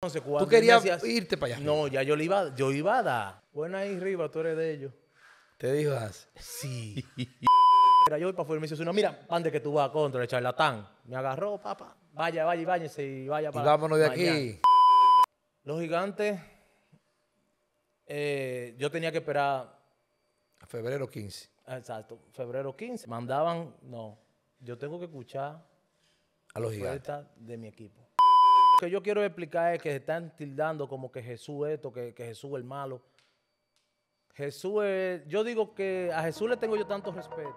Entonces, tú querías irte para allá. No, ya yo le iba, yo iba a dar. Buena ahí, Riva, tú eres de ellos. ¿Te dijo Sí. Era yo para afuera me dice, no, mira, antes que tú vas contra el charlatán. Me agarró, papá. Vaya, vaya y váyase y vaya para. vámonos de aquí. Los gigantes. Eh, yo tenía que esperar. A febrero 15. Exacto, febrero 15. Mandaban, no, yo tengo que escuchar. A los gigantes. de mi equipo. Lo que yo quiero explicar es que se están tildando como que Jesús esto, que, que Jesús el malo. Jesús es, yo digo que a Jesús le tengo yo tanto respeto.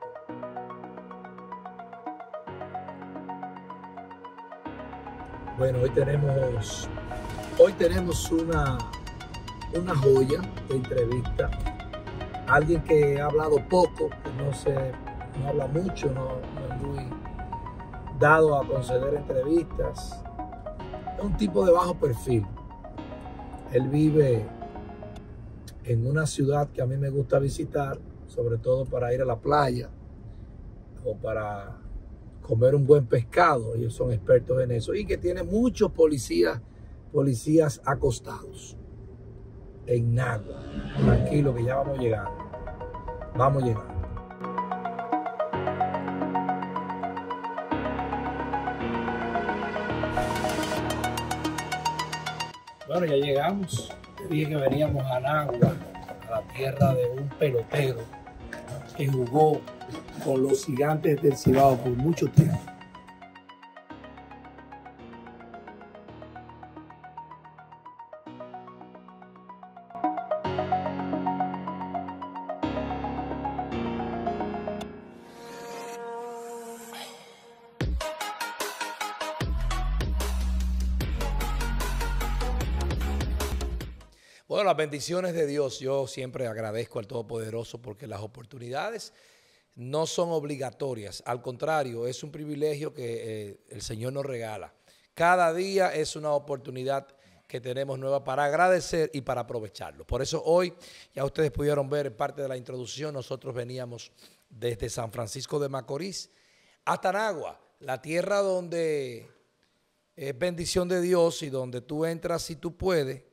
Bueno, hoy tenemos, hoy tenemos una, una joya de entrevista. Alguien que ha hablado poco, que no, se, habla mucho, no es muy dado a conceder entrevistas un tipo de bajo perfil. Él vive en una ciudad que a mí me gusta visitar, sobre todo para ir a la playa o para comer un buen pescado. Ellos son expertos en eso. Y que tiene muchos policías, policías acostados. En nada. Tranquilo que ya vamos llegar. Vamos a llegar. Bueno, ya llegamos. dije que veníamos a Nagua, a la tierra de un pelotero que jugó con los gigantes del Cibao por mucho tiempo. bendiciones de Dios, yo siempre agradezco al Todopoderoso porque las oportunidades no son obligatorias. Al contrario, es un privilegio que eh, el Señor nos regala. Cada día es una oportunidad que tenemos nueva para agradecer y para aprovecharlo. Por eso hoy, ya ustedes pudieron ver en parte de la introducción, nosotros veníamos desde San Francisco de Macorís a Tanagua, la tierra donde es bendición de Dios y donde tú entras si tú puedes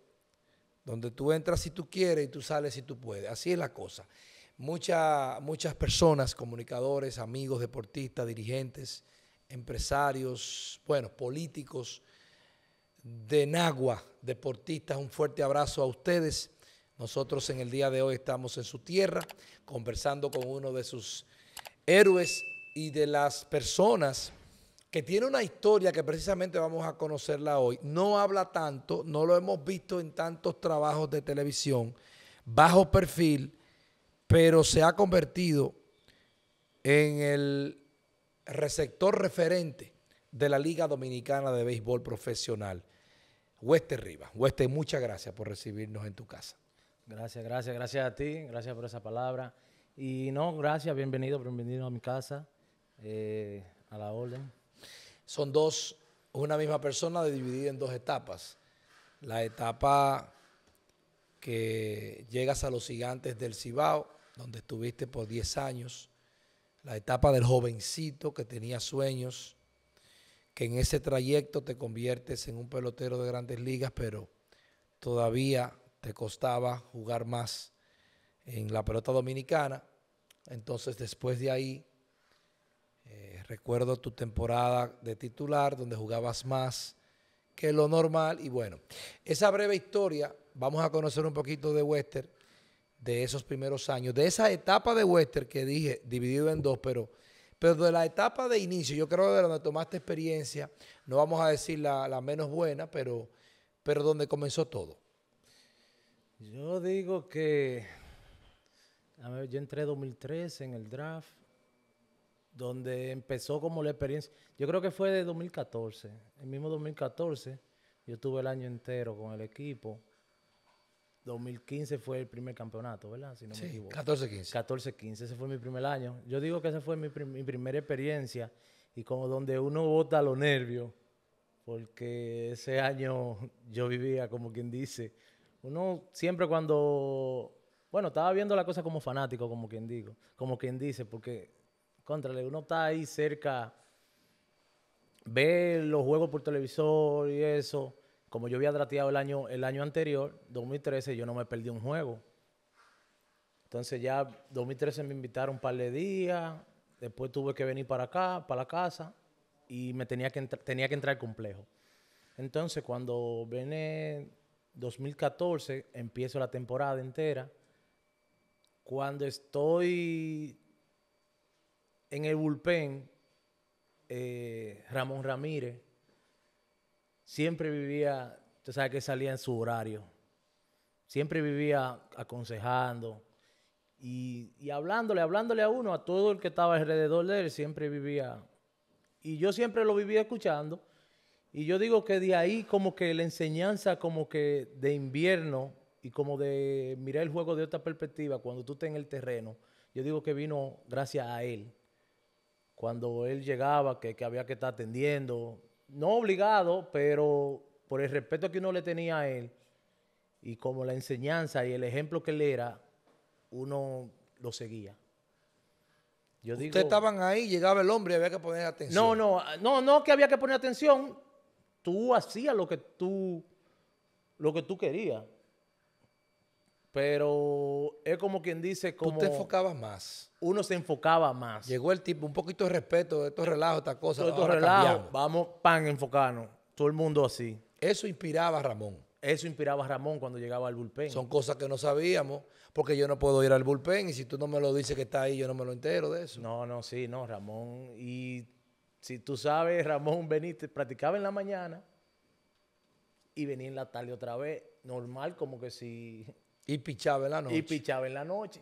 donde tú entras si tú quieres y tú sales si tú puedes. Así es la cosa. Muchas, muchas personas, comunicadores, amigos, deportistas, dirigentes, empresarios, bueno, políticos de Nagua, deportistas, un fuerte abrazo a ustedes. Nosotros en el día de hoy estamos en su tierra conversando con uno de sus héroes y de las personas que tiene una historia que precisamente vamos a conocerla hoy. No habla tanto, no lo hemos visto en tantos trabajos de televisión, bajo perfil, pero se ha convertido en el receptor referente de la Liga Dominicana de Béisbol Profesional. Hueste Rivas. Hueste, muchas gracias por recibirnos en tu casa. Gracias, gracias, gracias a ti, gracias por esa palabra. Y no, gracias, bienvenido, bienvenido a mi casa, eh, a la orden son dos, una misma persona dividida en dos etapas. La etapa que llegas a los gigantes del Cibao, donde estuviste por 10 años, la etapa del jovencito que tenía sueños, que en ese trayecto te conviertes en un pelotero de grandes ligas, pero todavía te costaba jugar más en la pelota dominicana. Entonces después de ahí Recuerdo tu temporada de titular donde jugabas más que lo normal. Y bueno, esa breve historia, vamos a conocer un poquito de Wester, de esos primeros años, de esa etapa de Wester que dije, dividido en dos, pero, pero de la etapa de inicio, yo creo de donde tomaste experiencia, no vamos a decir la, menos buena, pero, pero donde comenzó todo. Yo digo que, yo entré 2003 en el draft donde empezó como la experiencia. Yo creo que fue de 2014, el mismo 2014. Yo estuve el año entero con el equipo. 2015 fue el primer campeonato, ¿verdad? sí, 14-15. 14-15, ese fue mi primer año. Yo digo que esa fue mi, mi primera experiencia y como donde uno bota los nervios, porque ese año yo vivía como quien dice, uno siempre cuando, bueno, estaba viendo la cosa como fanático, como quien digo, como quien dice, porque contrale, uno está ahí cerca, ve los juegos por televisor y eso. Como yo había drateado el año, el año anterior, 2013, yo no me perdí un juego. Entonces ya 2013 me invitaron un par de días, después tuve que venir para acá, para la casa, y me tenía que, tenía que entrar al complejo. Entonces cuando viene 2014, empiezo la temporada entera. Cuando estoy en el bullpen, eh, Ramón Ramírez siempre vivía, usted sabe que salía en su horario, siempre vivía aconsejando y, hablándole, hablándole a uno, a todo el que estaba alrededor de él, siempre vivía. Y yo siempre lo vivía escuchando. Y yo digo que de ahí como que la enseñanza como que de invierno y como de mirar el juego de otra perspectiva, cuando tú estás en el terreno, yo digo que vino gracias a él cuando él llegaba, que, había que estar atendiendo. No obligado, pero por el respeto que uno le tenía a él y como la enseñanza y el ejemplo que él era, uno lo seguía. Yo Ustedes estaban ahí, llegaba el hombre y había que poner atención. No, no, no, no que había que poner atención. Tú hacías lo que tú, lo que tú querías pero es como quien dice como... Tú te enfocabas más. Uno se enfocaba más. Llegó el tipo, un poquito de respeto, de estos relajos, estas cosas. vamos, pan, enfocarnos. Todo el mundo así. Eso inspiraba a Ramón. Eso inspiraba a Ramón cuando llegaba al bullpen. Son cosas que no sabíamos, porque yo no puedo ir al bullpen y si tú no me lo dices que está ahí, yo no me lo entero de eso. No, no, sí, no, Ramón. Y si tú sabes, Ramón veniste, practicaba en la mañana y venía en la tarde otra vez. Normal, como que si y pichaba en la noche. Y pichaba en la noche.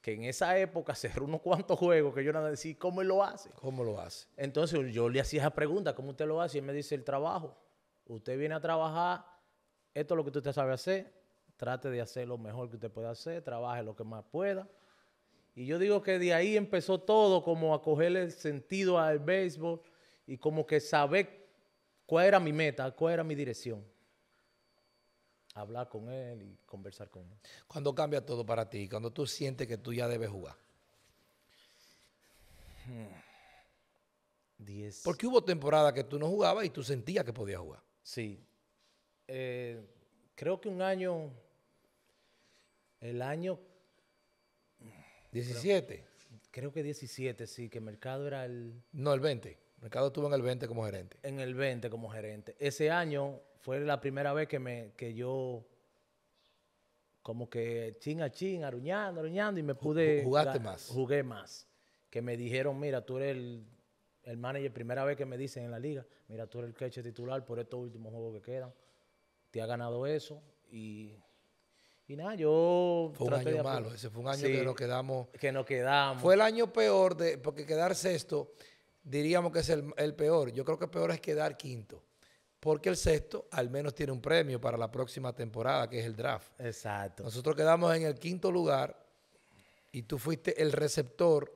Que en esa época cerró unos cuantos juegos que yo nada decía, ¿cómo él lo hace? ¿Cómo lo hace? Entonces yo le hacía esa pregunta, ¿cómo usted lo hace? Y él me dice, el trabajo. Usted viene a trabajar, esto es lo que usted sabe hacer, trate de hacer lo mejor que usted pueda hacer, trabaje lo que más pueda. Y yo digo que de ahí empezó todo, como a cogerle el sentido al béisbol y como que saber cuál era mi meta, cuál era mi dirección hablar con él y conversar con él. ¿Cuándo cambia todo para ti? ¿Cuándo tú sientes que tú ya debes jugar? Hmm. Diez. Porque hubo temporada que tú no jugabas y tú sentías que podías jugar. Sí. Eh, creo que un año, el año... 17. Creo, creo, que 17, sí, que Mercado era el... No, el 20. Mercado estuvo en el 20 como gerente. En el 20 como gerente. Ese año fue la primera vez que, me, que yo, como que chin a chin, aruñando, aruñando, y me pude. Jugaste más. Jugué más. Que me dijeron, mira, tú eres el, manager, primera vez que me dicen en la liga, mira, tú eres el queche titular por estos últimos juegos que quedan. Te ha ganado eso y y nada, yo. Fue un año malo, ese fue un año que nos quedamos. Que nos quedamos. Fue el año peor, de, porque quedar sexto, diríamos que es el, el peor. Yo creo que peor es quedar quinto porque el sexto al menos tiene un premio para la próxima temporada, que es el draft. Exacto. Nosotros quedamos en el quinto lugar y tú fuiste el receptor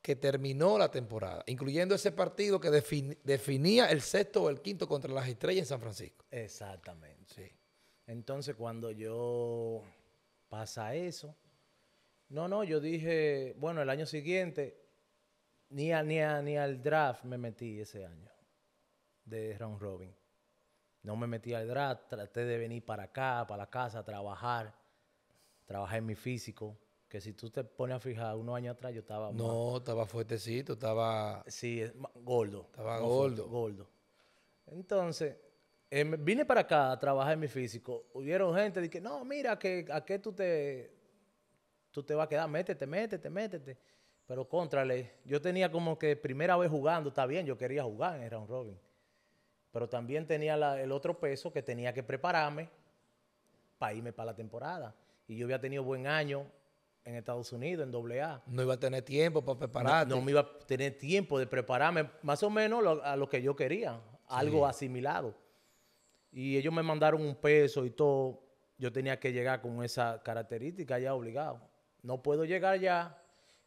que terminó la temporada, incluyendo ese partido que definía el sexto o el quinto contra las estrellas en San Francisco. Exactamente. Entonces, cuando yo pasa eso, no, no, yo dije, bueno, el año siguiente, ni, ni, ni al draft me metí ese año de round robin. No me metí al draft, traté de venir para acá, para la casa, a trabajar, trabajar en mi físico. Que si tú te pones a fijar, unos años atrás yo estaba. No, estaba fuertecito, estaba. Sí, gordo. Estaba gordo. gordo. Entonces, eh, vine para acá a trabajar en mi físico. Hubieron gente que, no, mira, que, ¿a qué tú te, tú te vas a quedar? Métete, métete, métete. Pero contrale, yo tenía como que primera vez jugando, está bien, yo quería jugar en round robin. Pero también tenía el otro peso que tenía que prepararme para irme para la temporada. Y yo había tenido buen año en Estados Unidos, en AA. No iba a tener tiempo para prepararme. No, me iba a tener tiempo de prepararme, más o menos a lo que yo quería, algo asimilado. Y ellos me mandaron un peso y todo. Yo tenía que llegar con esa característica ya obligado. No puedo llegar ya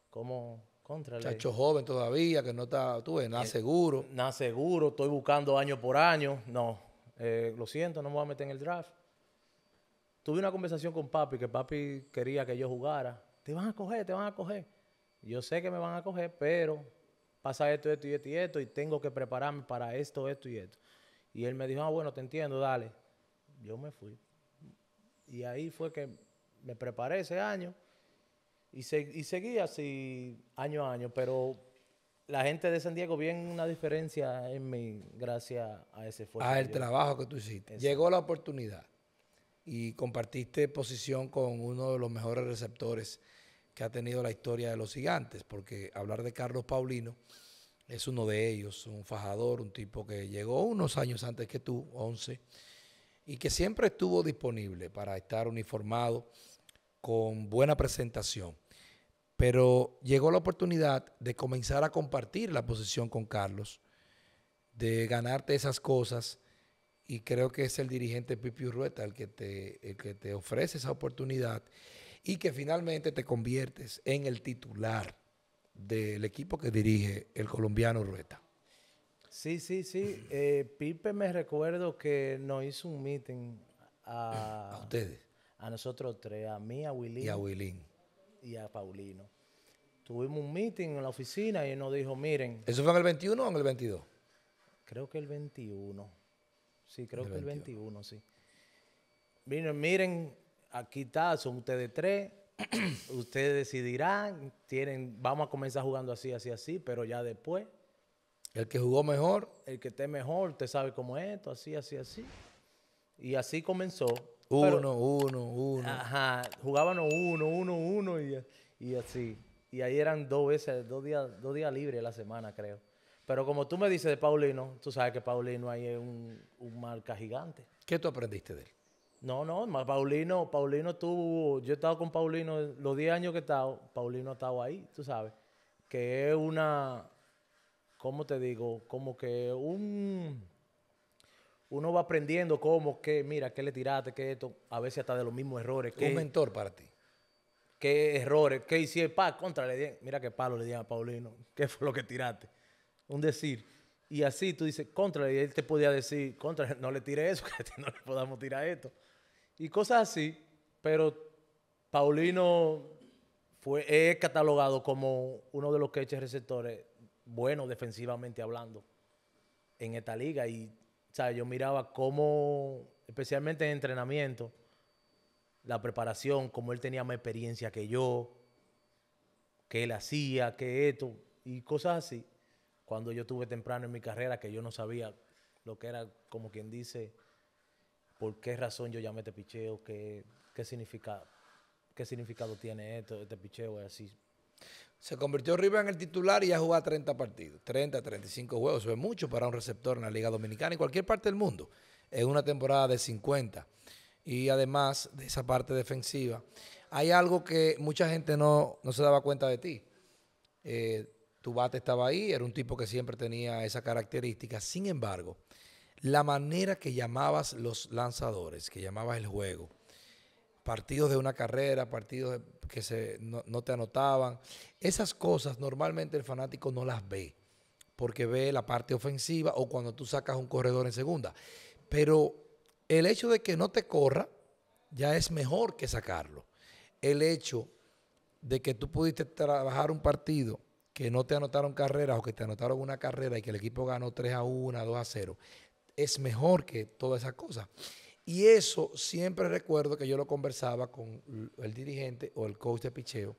como contra Chacho joven todavía, que no está, tú ves, nada eh, seguro. Nada seguro, estoy buscando año por año. No, eh, lo siento, no me voy a meter en el draft. Tuve una conversación con papi, que papi quería que yo jugara. Te van a coger, te van a coger. Yo sé que me van a coger, pero pasa esto, esto y esto y esto, y tengo que prepararme para esto, esto y esto. Y él me dijo, ah, bueno, te entiendo, dale. Yo me fui. Y ahí fue que me preparé ese año y, seguí así año a año, pero la gente de San Diego vio una diferencia en mí gracias a ese esfuerzo. A el trabajo que tú hiciste. Llegó la oportunidad y compartiste posición con uno de los mejores receptores que ha tenido la historia de los gigantes, porque hablar de Carlos Paulino es uno de ellos, un fajador, un tipo que llegó unos años antes que tú, 11, y que siempre estuvo disponible para estar uniformado con buena presentación. Pero llegó la oportunidad de comenzar a compartir la posición con Carlos, de ganarte esas cosas. Y creo que es el dirigente Pipi Rueta el que te, te ofrece esa oportunidad y que finalmente te conviertes en el titular del equipo que dirige el colombiano Rueta. Sí, sí, sí. Eh, Pipe me recuerdo que nos hizo un meeting a, a ustedes. A nosotros tres, a mí, a Willy. Y a Willy y a Paulino. Tuvimos un meeting en la oficina y él nos dijo, miren. ¿Eso fue en el 21 o en el 22? Creo que el 21. Sí, creo que el 21, sí. Miren, miren, aquí está, son ustedes tres. ustedes decidirán, tienen, vamos a comenzar jugando así, así, así, pero ya después. El que jugó mejor. El que esté mejor, usted sabe cómo es esto, así, así, así. Y así comenzó. Uno, uno, uno. Ajá, jugábamos uno, uno, uno y, así. Y ahí eran dos veces, dos días, dos días libres la semana, creo. Pero como tú me dices de Paulino, tú sabes que Paulino ahí es un, marca gigante. ¿Qué tú aprendiste de él? No, no, Paulino, Paulino tuvo, yo he estado con Paulino los 10 años que he estado, Paulino ha estado ahí, tú sabes, que es una, ¿cómo te digo? Como que un, uno va aprendiendo cómo, qué, mira, qué le tiraste, qué esto, a veces hasta de los mismos errores. ¿Qué, un mentor para ti. ¿Qué errores? ¿Qué hiciste, Pa, contra, le di, mira qué palo le di a Paulino, qué fue lo que tiraste. Un decir. Y así tú dices, contra, y él te podía decir, contra, no le tire eso, que no le podamos tirar esto. Y cosas así, pero Paulino fue, es catalogado como uno de los queches receptores buenos defensivamente hablando en esta liga y sea, yo miraba cómo, especialmente en entrenamiento, la preparación, cómo él tenía más experiencia que yo, que él hacía, que esto, y cosas así. Cuando yo tuve temprano en mi carrera, que yo no sabía lo que era, como quien dice, por qué razón yo llamé este picheo, qué, significa, qué significado tiene esto, este picheo, y así se convirtió Rivera en el titular y ya jugaba 30 partidos. 30, 35 juegos. Eso es mucho para un receptor en la Liga Dominicana y cualquier parte del mundo. En una temporada de 50. Y además de esa parte defensiva, hay algo que mucha gente no, no se daba cuenta de ti. Eh, tu bate estaba ahí, era un tipo que siempre tenía esa característica. Sin embargo, la manera que llamabas los lanzadores, que llamabas el juego, partidos de una carrera, partidos que no, no, te anotaban. Esas cosas normalmente el fanático no las ve, porque ve la parte ofensiva o cuando tú sacas un corredor en segunda. Pero el hecho de que no te corra ya es mejor que sacarlo. El hecho de que tú pudiste trabajar un partido que no te anotaron carreras o que te anotaron una carrera y que el equipo ganó 3 a 1, 2 a 0, es mejor que todas esas cosas. Y eso siempre recuerdo que yo lo conversaba con el dirigente o el coach de picheo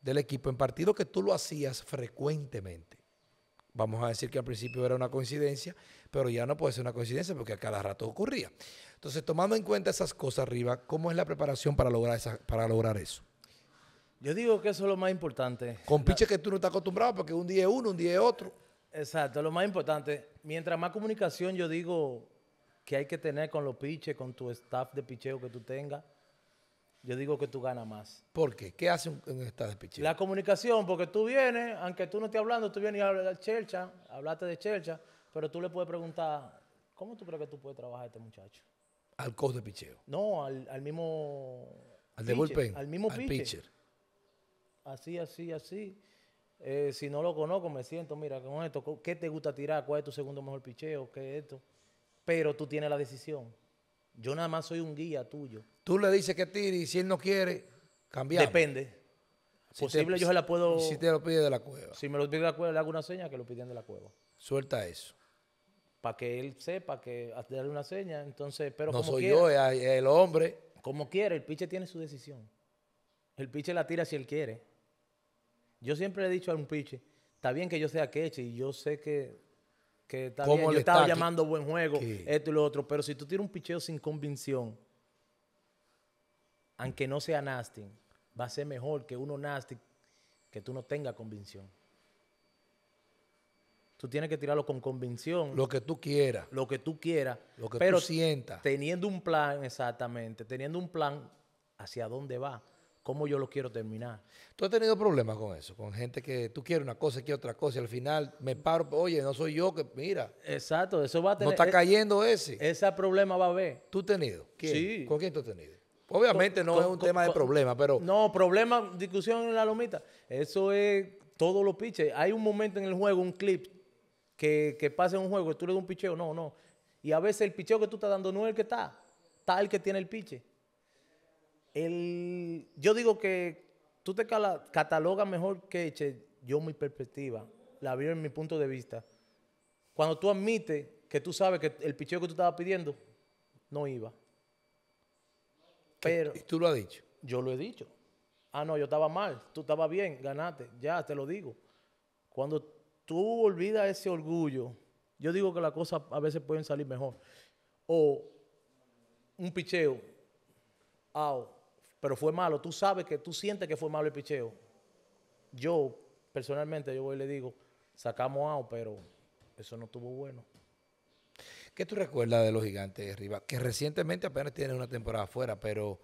del equipo en partido que tú lo hacías frecuentemente. Vamos a decir que al principio era una coincidencia, pero ya no puede ser una coincidencia porque a cada rato ocurría. Entonces, tomando en cuenta esas cosas arriba, ¿cómo es la preparación para lograr, para lograr eso? Yo digo que eso es lo más importante. Con piches que tú no estás acostumbrado porque un día es uno, un día es otro. Exacto, lo más importante. Mientras más comunicación, yo digo, que hay que tener con los piches, con tu staff de picheo que tú tengas, yo digo que tú ganas más. ¿Por qué? ¿Qué hace un, staff de picheo? La comunicación, porque tú vienes, aunque tú no estés hablando, tú vienes y hablas de Chelcha, hablaste de Chelcha, pero tú le puedes preguntar, ¿cómo tú crees que tú puedes trabajar a este muchacho? Al coach de picheo. No, al, al mismo. Al de bullpen. Al mismo pitcher. Así, así, así. Eh, si no lo conozco, me siento, mira, con esto, ¿qué te gusta tirar? ¿Cuál es tu segundo mejor picheo? ¿Qué es esto? pero tú tienes la decisión. Yo nada más soy un guía tuyo. Tú le dices que tire y si él no quiere, cambiar. Depende. Si Posible yo se la puedo... Si te lo pide de la cueva. Si me lo pide de la cueva, le hago una seña que lo piden de la cueva. Suelta eso. Para que él sepa que darle una seña, entonces, pero no como soy yo, es el hombre. Como quiere el piche tiene su decisión. El piche la tira si él quiere. Yo siempre le he dicho a un piche, está bien que yo sea queche y yo sé que que le yo estaba llamando buen juego, esto y lo otro, pero si tú tiras un picheo sin convicción, aunque no sea nasty, va a ser mejor que uno nasty que tú no tengas convicción. Tú tienes que tirarlo con convicción. Lo que tú quieras. Lo que tú quieras. Lo que pero tú sientas. Teniendo un plan, exactamente, teniendo un plan hacia dónde va cómo yo lo quiero terminar. ¿Tú has tenido problemas con eso? Con gente que tú quieres una cosa, quieres otra cosa y al final me paro, oye, no soy yo que mira. Exacto, eso va a tener. No está e-, cayendo ese. Ese problema va a haber. ¿Tú has tenido? ¿Con quién tú has tenido? Obviamente no es un tema de problema, pero. No, problema, discusión en la lomita. Eso es todos los piches. Hay un momento en el juego, un clip, que, que en un juego, tú le das un picheo, no, no. Y a veces el picheo que tú estás dando no es el que está, está el que tiene el piche el, yo digo que tú te catalogas mejor que Eche, yo mi perspectiva, la veo en mi punto de vista. Cuando tú admites que tú sabes que el picheo que tú estabas pidiendo no iba. Pero, ¿Y tú lo has dicho? Yo lo he dicho. Ah, no, yo estaba mal, tú estabas bien, ganaste, ya te lo digo. Cuando tú olvidas ese orgullo, yo digo que las cosas a veces pueden salir mejor. O un picheo, out pero fue malo. Tú sabes que tú sientes que fue malo el picheo. Yo, personalmente, yo voy y le digo, sacamos out, pero eso no estuvo bueno. ¿Qué tú recuerdas de los gigantes de arriba? Que recientemente apenas tienen una temporada afuera, pero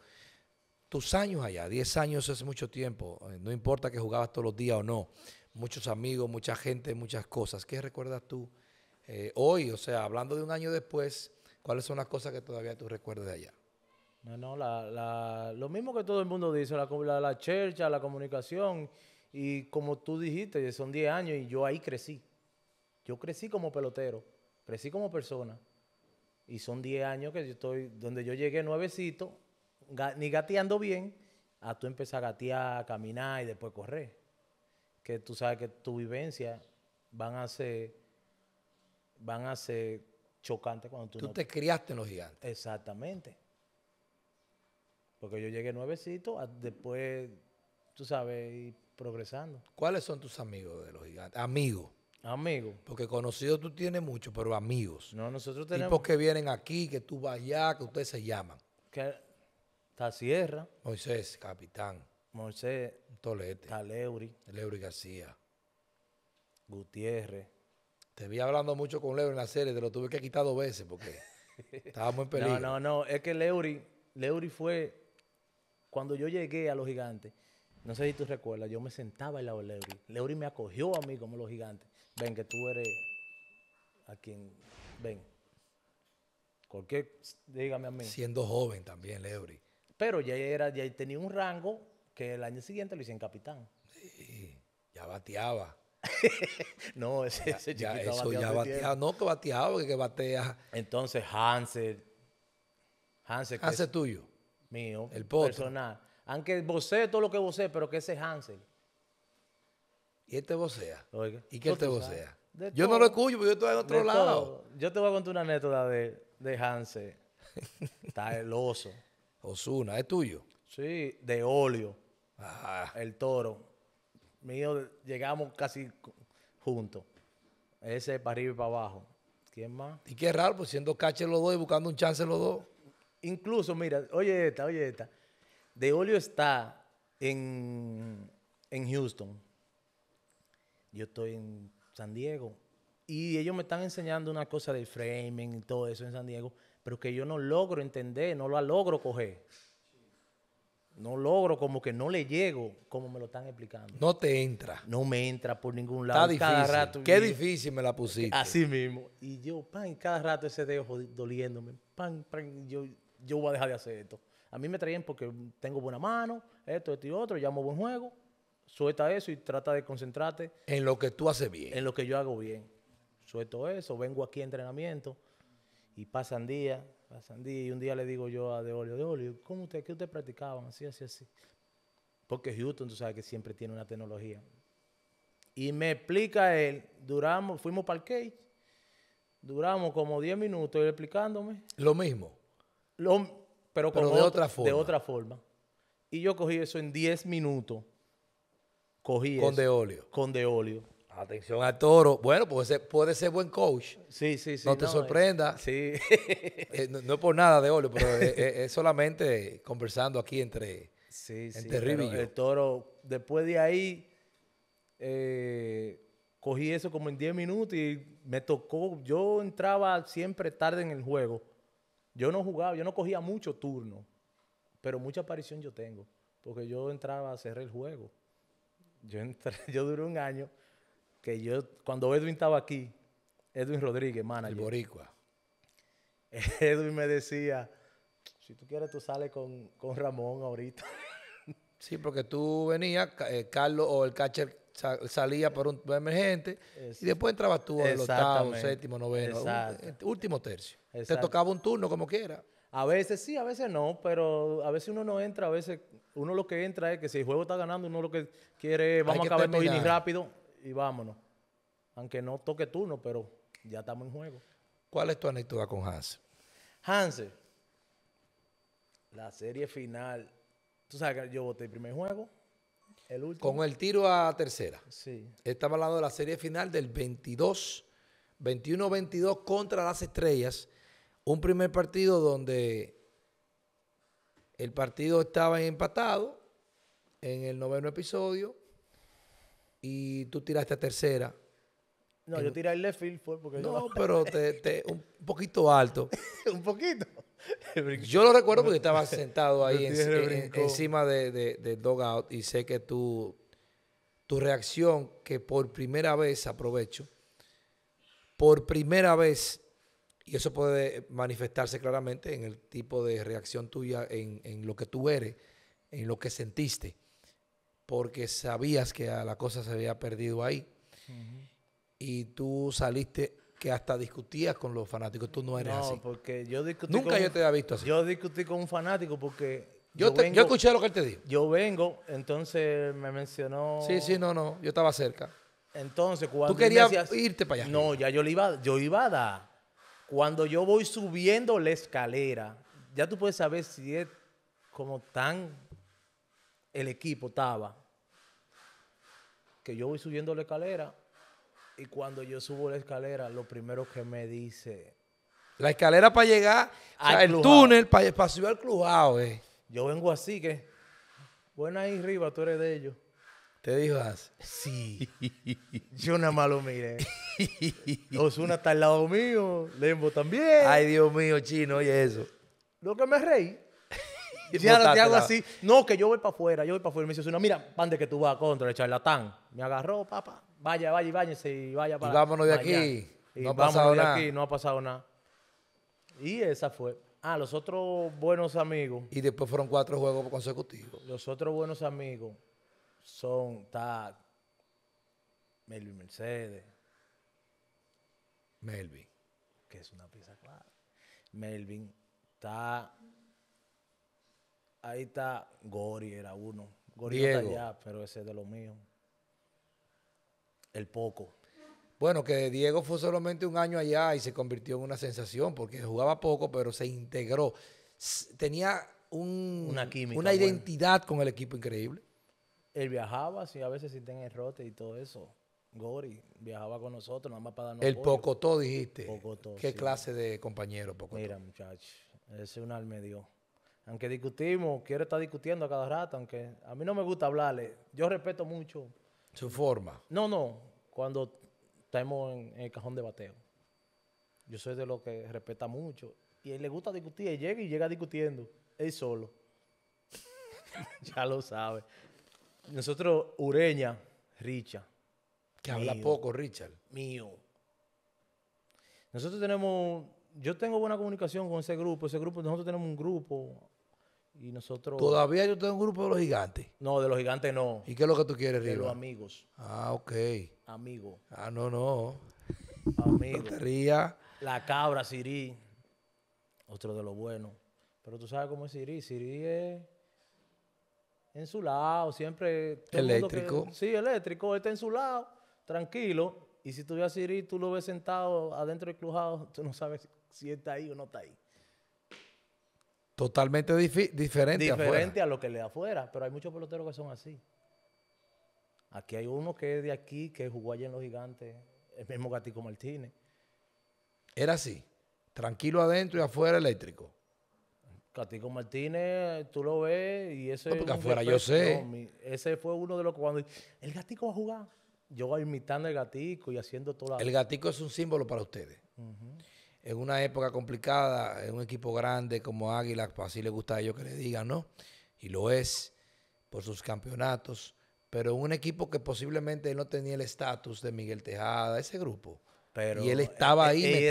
tus años allá, 10 años es mucho tiempo, eh, no importa que jugabas todos los días o no, muchos amigos, mucha gente, muchas cosas. ¿Qué recuerdas tú eh, hoy? O sea, hablando de un año después, ¿cuáles son las cosas que todavía tú recuerdas de allá? No, no, la, la, lo mismo que todo el mundo dice, la, la, la la comunicación, y como tú dijiste, son 10 años y yo ahí crecí. Yo crecí como pelotero, crecí como persona. Y son 10 años que yo estoy, donde yo llegué nuevecito, ni gateando bien, a tú empezar a gatear, a caminar y después correr. Que tú sabes que tu vivencia van a ser, van a ser chocantes cuando tú... Tú te criaste en los gigantes. Exactamente. Porque yo llegué nuevecito, después, tú sabes, y progresando. ¿Cuáles son tus amigos de los gigantes? Amigos. Amigos. Porque conocido tú tienes muchos, pero amigos. No, nosotros tenemos. Tipos que vienen aquí, que tú vas allá, que ustedes se llaman. Que, Sierra. Moisés, capitán. Moisés. Tolete. Taleuri. Leuri García. Gutiérrez. Te vi hablando mucho con Leuri en la serie, te lo tuve que quitar dos veces porque estábamos en peligro. No, no, no. Es que Leuri, Leuri fue cuando yo llegué a los gigantes, no sé si tú recuerdas, yo me sentaba al lado de Leury. Leury me acogió a mí como los gigantes. Ven, que tú eres a quien. Ven. Cualquier. Dígame a mí. Siendo joven también, Leury. Pero ya, era, ya tenía un rango que el año siguiente lo hice capitán. Sí, ya bateaba. no, ese, ya, ya eso ya bateaba. No, que bateaba, que, que batea. Entonces, Hansel. Hansel. Hansel tuyo mío, el personal. Aunque sé todo lo que sé pero que ese Hansel. Y este te vocea. ¿Y qué él te Yo no lo escucho porque yo estoy en otro lado. Yo te voy a contar una anécdota de, Hansel. Está el oso. Osuna, ¿es tuyo? Sí, de óleo. El toro. Mío, llegamos casi juntos. Ese para arriba y para abajo. ¿Quién más? Y qué raro, pues siendo caché los dos y buscando un chance los dos. Incluso, mira, oye esta, oye esta. De Olio está en, Houston. Yo estoy en San Diego. Y ellos me están enseñando una cosa del framing y todo eso en San Diego, pero que yo no logro entender, no lo logro coger. No logro, como que no le llego como me lo están explicando. No te entra. No me entra por ningún lado. Está difícil. Qué difícil me la pusiste. Así mismo. Y yo, pan, cada rato ese dedo doliéndome. Pan, pan, yo yo voy a dejar de hacer esto. A mí me traían porque tengo buena mano, esto, esto y otro, llamo buen juego, suelta eso y trata de concentrarte. En lo que tú haces bien. En lo que yo hago bien. Suelto eso, vengo aquí a entrenamiento y pasan días, pasan días y un día le digo yo a De Olio, ¿cómo usted, qué usted practicaba? Así, así, así. Porque Houston, tú sabes que siempre tiene una tecnología. Y me explica él, duramos, fuimos para el cage, duramos como 10 minutos él explicándome. Lo mismo pero, con de, otra forma. Y yo cogí eso en 10 minutos. Cogí con de óleo. Con de óleo. Atención al Toro. Bueno, puede ser, puede ser buen coach. Sí, sí, sí. No te eh, sorprenda. sí. Eh, no, es por nada de olio pero eh, es, solamente conversando aquí entre, sí, entre sí, El Toro, después de ahí, cogí eso como en 10 minutos y me tocó. Yo entraba siempre tarde en el juego yo no jugaba, yo no cogía mucho turno, pero mucha aparición yo tengo, porque yo entraba a cerrar el juego. Yo, entré, yo duré un año que yo, cuando Edwin estaba aquí, Edwin Rodríguez, manager. El boricua. Edwin me decía, si tú quieres tú sales con, Ramón ahorita. sí, porque tú venías, eh, Carlos o el catcher salía por un emergente y después entrabas tú al octavo, séptimo, noveno, eh, último tercio. Te tocaba un turno como quiera. A veces sí, a veces no, pero a veces uno no entra, a veces uno lo que entra es que si el juego está ganando, uno lo que quiere es vamos a acabar rápido y vámonos. Aunque no toque turno, pero ya estamos en juego. ¿Cuál es tu anécdota con Hans? Hans, la serie final. Tú sabes que yo voté el primer juego, con el tiro a tercera. Sí. estaba hablando de la serie final del 22, 21-22 contra las estrellas. Un primer partido donde el partido estaba empatado en el noveno episodio y tú tiraste a tercera. No, yo tiré el left field fue porque No, pero te, te, un poquito alto. un poquito. Yo lo recuerdo porque estaba sentado ahí encima de, de, del dogout y sé que tu, tu reacción, que por primera vez, aprovecho, por primera vez, y eso puede manifestarse claramente en el tipo de reacción tuya, en, lo que tú eres, en lo que sentiste, porque sabías que la cosa se había perdido ahí. Y tú saliste que hasta discutías con los fanáticos. Tú no eres así. No, porque yo discutí. Nunca yo te había visto así. Yo discutí con un fanático porque. Yo, escuché lo que él te dijo. Yo vengo, entonces me mencionó. Sí, sí, no, no. Yo estaba cerca. Entonces, cuando. Tú querías irte para allá. No, ya yo le iba, yo iba a dar. Cuando yo voy subiendo la escalera, ya tú puedes saber si es como tan el equipo estaba. Que yo voy subiendo la escalera y cuando yo subo la escalera, lo primero que me dice. La escalera para llegar, al túnel para, subir al clujado. Eh. Yo vengo así que. Buena ahí arriba, tú eres de ellos. ¿Te dijo así? Sí. yo nada más lo miré. Osuna está al lado mío, Lembo también. Ay, Dios mío, chino, oye eso. Lo que me reí. Ya no te hago así. No, que yo voy para afuera, yo voy para afuera. Me dice Osuna, mira, pan de que tú vas contra el charlatán. Me agarró, papá vaya, vaya y y vaya para. Y vámonos de aquí. Y no ha pasado nada. Aquí, no ha pasado nada. Y esa fue. Ah, los otros buenos amigos. Y después fueron cuatro juegos consecutivos. Los otros buenos amigos son. Está. Melvin Mercedes. Melvin. Que es una pieza clara. Melvin. Está. Ahí está Gori, era uno. Gori allá, pero ese es de los míos el poco. Bueno, que Diego fue solamente un año allá y se convirtió en una sensación porque jugaba poco, pero se integró. Tenía una, química, una identidad con el equipo increíble. Él viajaba, sí, a veces sí tenía rote y todo eso. Gori viajaba con nosotros, nada más para darnos. El poco Pocotó, dijiste. Pocotó. ¿Qué clase de compañero, Pocotó? Mira, muchachos, ese un al medio. Aunque discutimos, quiero estar discutiendo a cada rato, aunque a mí no me gusta hablarle. Yo respeto mucho su forma. No, no. Cuando estamos en, el cajón de bateo. Yo soy de los que respeta mucho. Y él le gusta discutir. Él llega y llega discutiendo. Él solo. ya lo sabe. Nosotros, Ureña, Richard. Que habla poco, Richard. Mío. Nosotros tenemos. Yo tengo buena comunicación con ese grupo. Ese grupo, nosotros tenemos un grupo y nosotros. ¿Todavía yo tengo un grupo de los gigantes? No, de los gigantes no. ¿Y qué es lo que tú quieres, Riva? De los amigos. Ah, ok. Amigos Ah, no, no. Amigo. La cabra, Siri. Otro de los buenos. Pero tú sabes cómo es Siri. Siri es en su lado, siempre. Eléctrico. sí, eléctrico. está en su lado, tranquilo. Y si tú ves a Siri, tú lo ves sentado adentro del clujado, tú no sabes si está ahí o no está ahí. Totalmente diferente. Diferente a lo que le da afuera, pero hay muchos peloteros que son así. Aquí hay uno que es de aquí, que jugó allá en los gigantes, el mismo Gatico Martínez. Era así, tranquilo adentro y afuera eléctrico. Gatico Martínez, tú lo ves y ese... porque afuera yo sé. ese fue uno de los cuando... El Gatico va a jugar. Yo voy imitando el Gatico y haciendo todo El Gatico es un símbolo para ustedes en una época complicada, en un equipo grande como Águila, pues así le gusta a ellos que le digan, ¿no? Y lo es por sus campeonatos, pero un equipo que posiblemente no tenía el estatus de Miguel Tejada, ese grupo. Pero y él estaba e, e, ahí, él, metía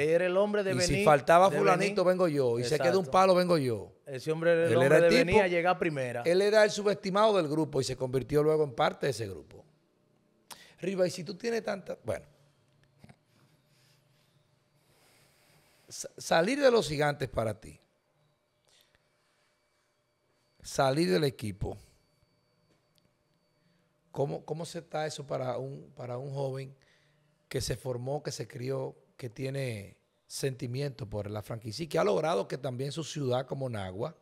era el hombre de y Si faltaba fulanito, vengo yo. Y si se queda un palo, vengo yo. Ese hombre era el hombre de venir a llegar primera. Él era el subestimado del grupo y se convirtió luego en parte de ese grupo. Riva, y si tú tienes tanta... Bueno, salir de los gigantes para ti. Salir del equipo. ¿Cómo, cómo se está eso para un, para un joven que se formó, que se crió, que tiene sentimiento por la franquicia que ha logrado que también su ciudad como Nagua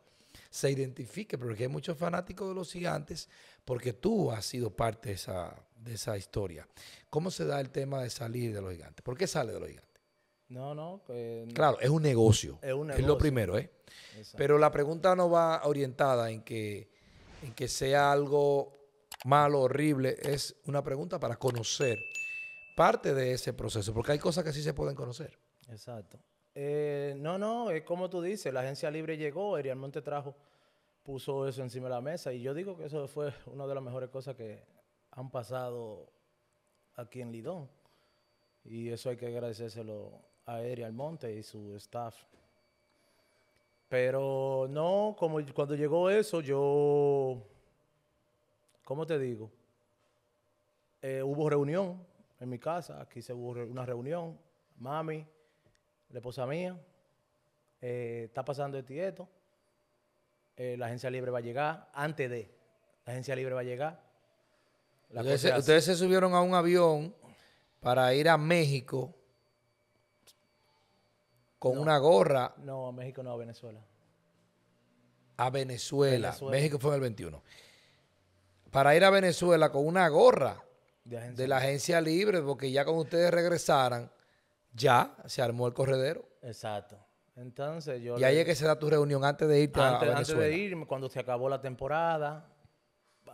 se identifique, porque hay muchos fanáticos de los gigantes, porque tú has sido parte de esa, de esa historia. ¿Cómo se da el tema de salir de los gigantes? ¿Por qué sale de los gigantes? No, eh, no. claro, es un, negocio, es lo primero, ¿eh? Pero la pregunta no va orientada en que, que sea algo malo, horrible. Es una pregunta para conocer parte de ese proceso, porque hay cosas que sí se pueden conocer. Exacto. Eh, no, no, es como tú dices, la agencia libre llegó, Erial Monte trajo, puso eso encima de la mesa y yo digo que eso fue una de las mejores cosas que han pasado aquí en Lidón. Y eso hay que agradecérselo a Eri Almonte y su staff. Pero no, como cuando llegó eso, yo, ¿cómo te digo? Eh, hubo reunión en mi casa, aquí se hubo una reunión, mami, la esposa mía, eh, está pasando el y eh, la agencia libre va a llegar, antes de, la agencia libre va a llegar. ustedes se subieron a un avión para ir a México con una gorra. No, México no, a Venezuela. A Venezuela. México fue en el 21. Para ir a Venezuela con una gorra de, la agencia libre, porque ya cuando ustedes regresaran, ya se armó el corredero. Exacto. Entonces yo. Y ahí es que se da tu reunión antes de ir a Venezuela. Antes de irme, cuando se acabó la temporada.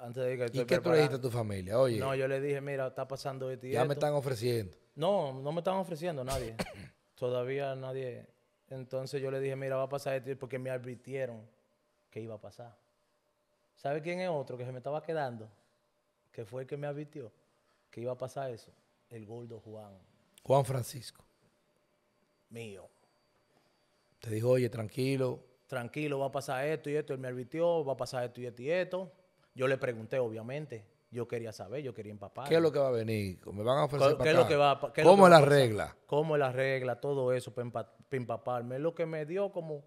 Antes de que ¿Y qué tú le dijiste a tu familia? Oye. No, yo le dije, mira, está pasando Ya me están ofreciendo. No, no me están ofreciendo nadie. Todavía nadie. Entonces yo le dije, mira, va a pasar esto, porque me advirtieron que iba a pasar. ¿Sabe quién es otro que se me estaba quedando? Que fue el que me advirtió que iba a pasar eso. El gordo Juan. Juan Francisco. Mío. Te dijo, oye, tranquilo. Tranquilo, va a pasar esto y esto. Él me advirtió, va a pasar esto y esto y esto. Yo le pregunté, obviamente yo quería saber, yo quería empapar. ¿Qué es lo que va a venir? ¿Me van a ofrecer ¿Qué, es ¿Cómo es la regla? ¿Cómo es la regla? Todo eso para empaparme. Es lo que me dio como,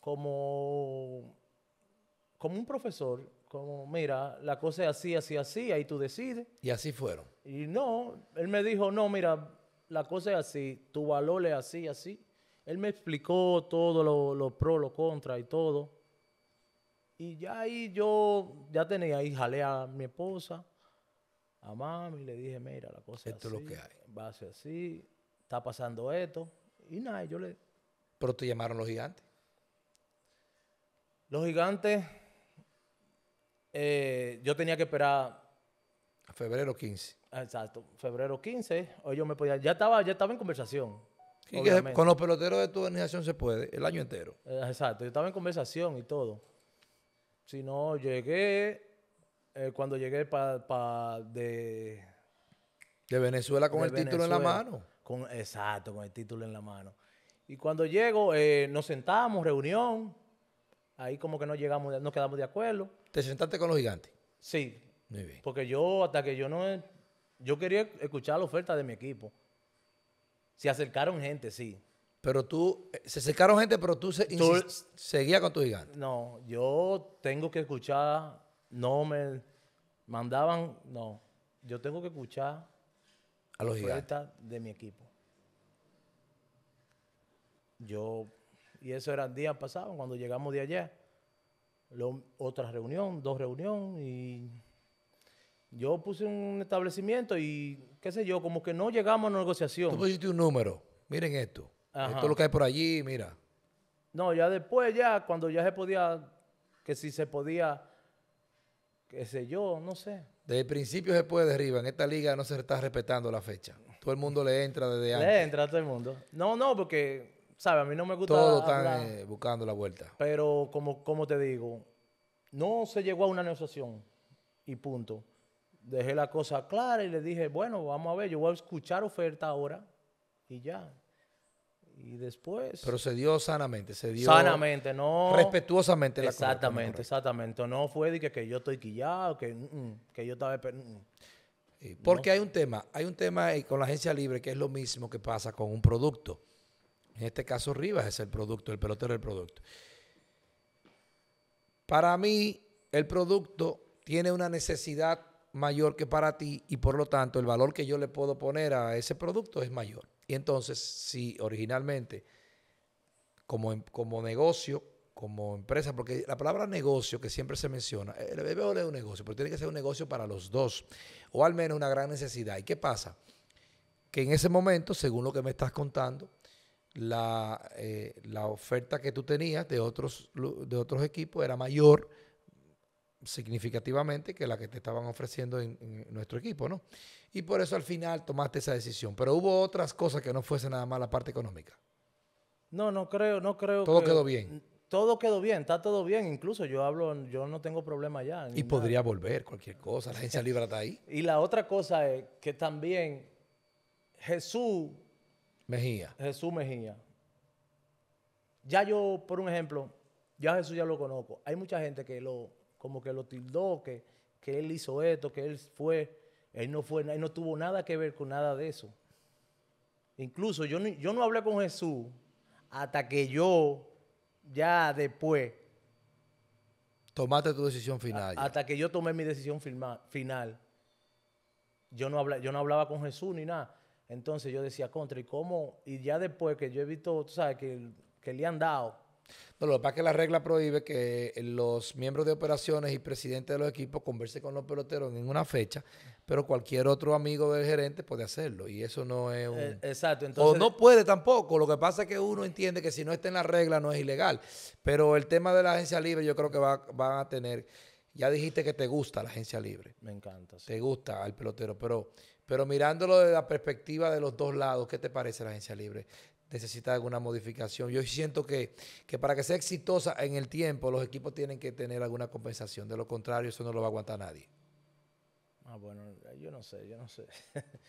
como, como un profesor. Como, mira, la cosa es así, así, así, ahí tú decides. Y así fueron. Y no, él me dijo, no, mira, la cosa es así, tu valor es así, así. Él me explicó todo lo, lo pro, lo contra y todo. Y ya ahí yo, ya tenía ahí, jalé a mi esposa, a mami, y le dije, mira, la cosa es así. lo que hay. Va a ser así, está pasando esto. Y nada, yo le... ¿Pero te llamaron los gigantes? Los gigantes, eh, yo tenía que esperar... A febrero 15. Exacto, febrero 15, o yo me podía... Ya estaba, ya estaba en conversación. con los peloteros de tu organización se puede, el año entero. Eh, exacto, yo estaba en conversación y todo. Si no, llegué, eh, cuando llegué de, de Venezuela con el título en la mano. exacto, con el título en la mano. Y cuando llego, eh, nos sentamos, reunión. Ahí como que nos llegamos, no quedamos de acuerdo. ¿Te sentaste con los gigantes? Sí. Muy bien. Porque yo, hasta que yo no... Yo quería escuchar la oferta de mi equipo. Se acercaron gente, sí. Pero tú, eh, se secaron gente, pero tú, seguía seguías con tu gigante. No, yo tengo que escuchar, no me mandaban, no, yo tengo que escuchar a los gigantes de mi equipo. Yo, y eso era el día pasado, cuando llegamos de ayer. otra reunión, dos reuniones, y yo puse un establecimiento y qué sé yo, como que no llegamos a una negociación. Tú pusiste un número, miren esto. Esto lo que hay por allí, mira. No, ya después, ya cuando ya se podía, que si se podía, qué sé yo, no sé. Desde el principio se puede derribar. En esta liga no se está respetando la fecha. Todo el mundo le entra desde antes. Le entra todo el mundo. No, no, porque, ¿sabes? A mí no me gusta. Todos están eh, buscando la vuelta. Pero, como, como te digo, no se llegó a una negociación y punto. Dejé la cosa clara y le dije, bueno, vamos a ver, yo voy a escuchar oferta ahora y ya y después. Pero se dio sanamente, se dio. Sanamente, no. Respetuosamente Exactamente, exactamente. No fue de que, yo estoy quillado, que, mm, mm, yo estaba. Mm, porque hay un tema, hay un tema eh, con la agencia libre que es lo mismo que pasa con un producto. En este caso, Rivas es el producto, el pelotero del producto. Para mí, el producto tiene una necesidad mayor que para ti y por lo tanto el valor que yo le puedo poner a ese producto es mayor. Y entonces, si originalmente, como, em, como negocio, como empresa, porque la palabra negocio que siempre se menciona, el eh, bebé bebé es un negocio, pero tiene que ser un negocio para los dos, o al menos una gran necesidad. ¿Y qué pasa? Que en ese momento, según lo que me estás contando, la, eh, oferta que tú tenías de otros, de otros equipos era mayor significativamente que la que te estaban ofreciendo en, nuestro equipo, ¿no? Y por eso al final tomaste esa decisión. Pero hubo otras cosas que no fuese nada más la parte económica. No, no creo, no creo. Todo quedó bien. Todo quedó bien, está todo bien. Incluso yo hablo, yo no tengo problema ya. Y podría volver cualquier cosa, la agencia libre está ahí. y la otra cosa es que también Jesús... Mejía. Jesús Mejía. Ya yo, por un ejemplo, ya Jesús ya lo conozco. Hay mucha gente que lo como que lo tildó, que, que él hizo esto, que él fue, él no fue, él no tuvo nada que ver con nada de eso. Incluso yo no, yo no hablé con Jesús hasta que yo, ya después. Tomaste tu decisión final. hasta que yo tomé mi decisión final. Yo no, hablaba, yo no hablaba con Jesús ni nada. Entonces yo decía, contra, ¿y cómo? Y ya después que yo he visto, tú sabes, que, que le han dado, no, lo que pasa es que la regla prohíbe que los miembros de operaciones y presidentes de los equipos conversen con los peloteros en una fecha, pero cualquier otro amigo del gerente puede hacerlo y eso no es un... Eh, exacto, entonces... O no puede tampoco, lo que pasa es que uno entiende que si no está en la regla no es ilegal, pero el tema de la agencia libre yo creo que va, van a tener... Ya dijiste que te gusta la agencia libre. Me encanta. Te gusta al pelotero, pero... Pero mirándolo desde la perspectiva de los dos lados, ¿qué te parece la agencia libre? necesita alguna modificación. Yo siento que, para que sea exitosa en el tiempo, los equipos tienen que tener alguna compensación. De lo contrario, eso no lo va a aguantar nadie. Ah, bueno, yo no sé, yo no sé.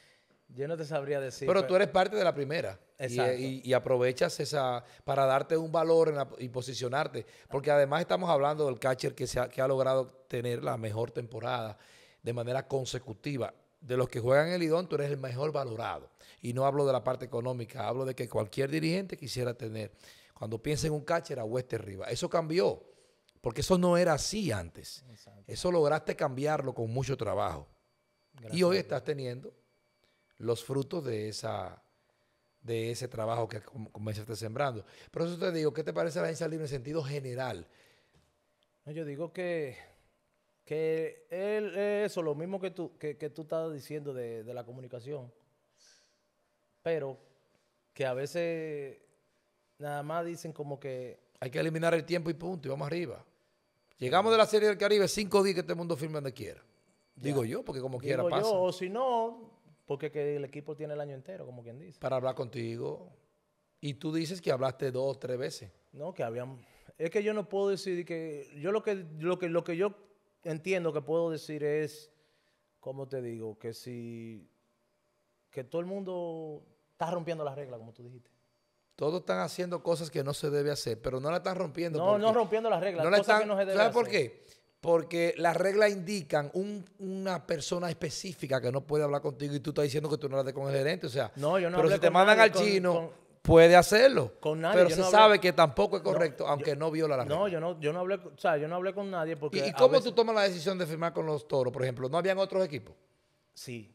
yo no te sabría decir. Pero, tú eres parte de la primera. Eh, Exacto. Y, aprovechas esa para darte un valor y posicionarte. Porque además estamos hablando del catcher que, se que ha logrado tener la mejor temporada de manera consecutiva de los que juegan el idón, tú eres el mejor valorado. Y no hablo de la parte económica, hablo de que cualquier dirigente quisiera tener. Cuando piensa en un catcher, a hueste arriba. Eso cambió, porque eso no era así antes. Eso lograste cambiarlo con mucho trabajo. y hoy estás teniendo los frutos de, esa, de ese trabajo que comenzaste sembrando. Por eso te digo, ¿qué te parece la agencia libre en sentido general? yo digo que que él, eso, lo mismo que tú, que, tú estás diciendo de, la comunicación, pero que a veces nada más dicen como que... Hay que eliminar el tiempo y punto, y vamos arriba. Llegamos de la Serie del Caribe, cinco días que este mundo firme donde quiera. Digo yo, porque como quiera yo, pasa. o si no, porque el equipo tiene el año entero, como quien dice. Para hablar contigo. Y tú dices que hablaste dos, tres veces. No, que habían... Es que yo no puedo decir que... Yo lo que, lo que, lo que yo entiendo que puedo decir es, como te digo, que si que todo el mundo está rompiendo las reglas, como tú dijiste. Todos están haciendo cosas que no se debe hacer, pero no la están rompiendo. No, no rompiendo las reglas. No la que no se ¿Sabes por qué? Porque las reglas indican un, una persona específica que no puede hablar contigo y tú estás diciendo que tú no de con el gerente. O sea, no, yo no pero si te mandan al chino, puede hacerlo. pero se sabe que tampoco es correcto, aunque no viola la regla. No, yo no, yo no hablé, o sea, yo no hablé con nadie porque. ¿Y, cómo tú tomas la decisión de firmar con los toros, por ejemplo? ¿No habían otros equipos? Sí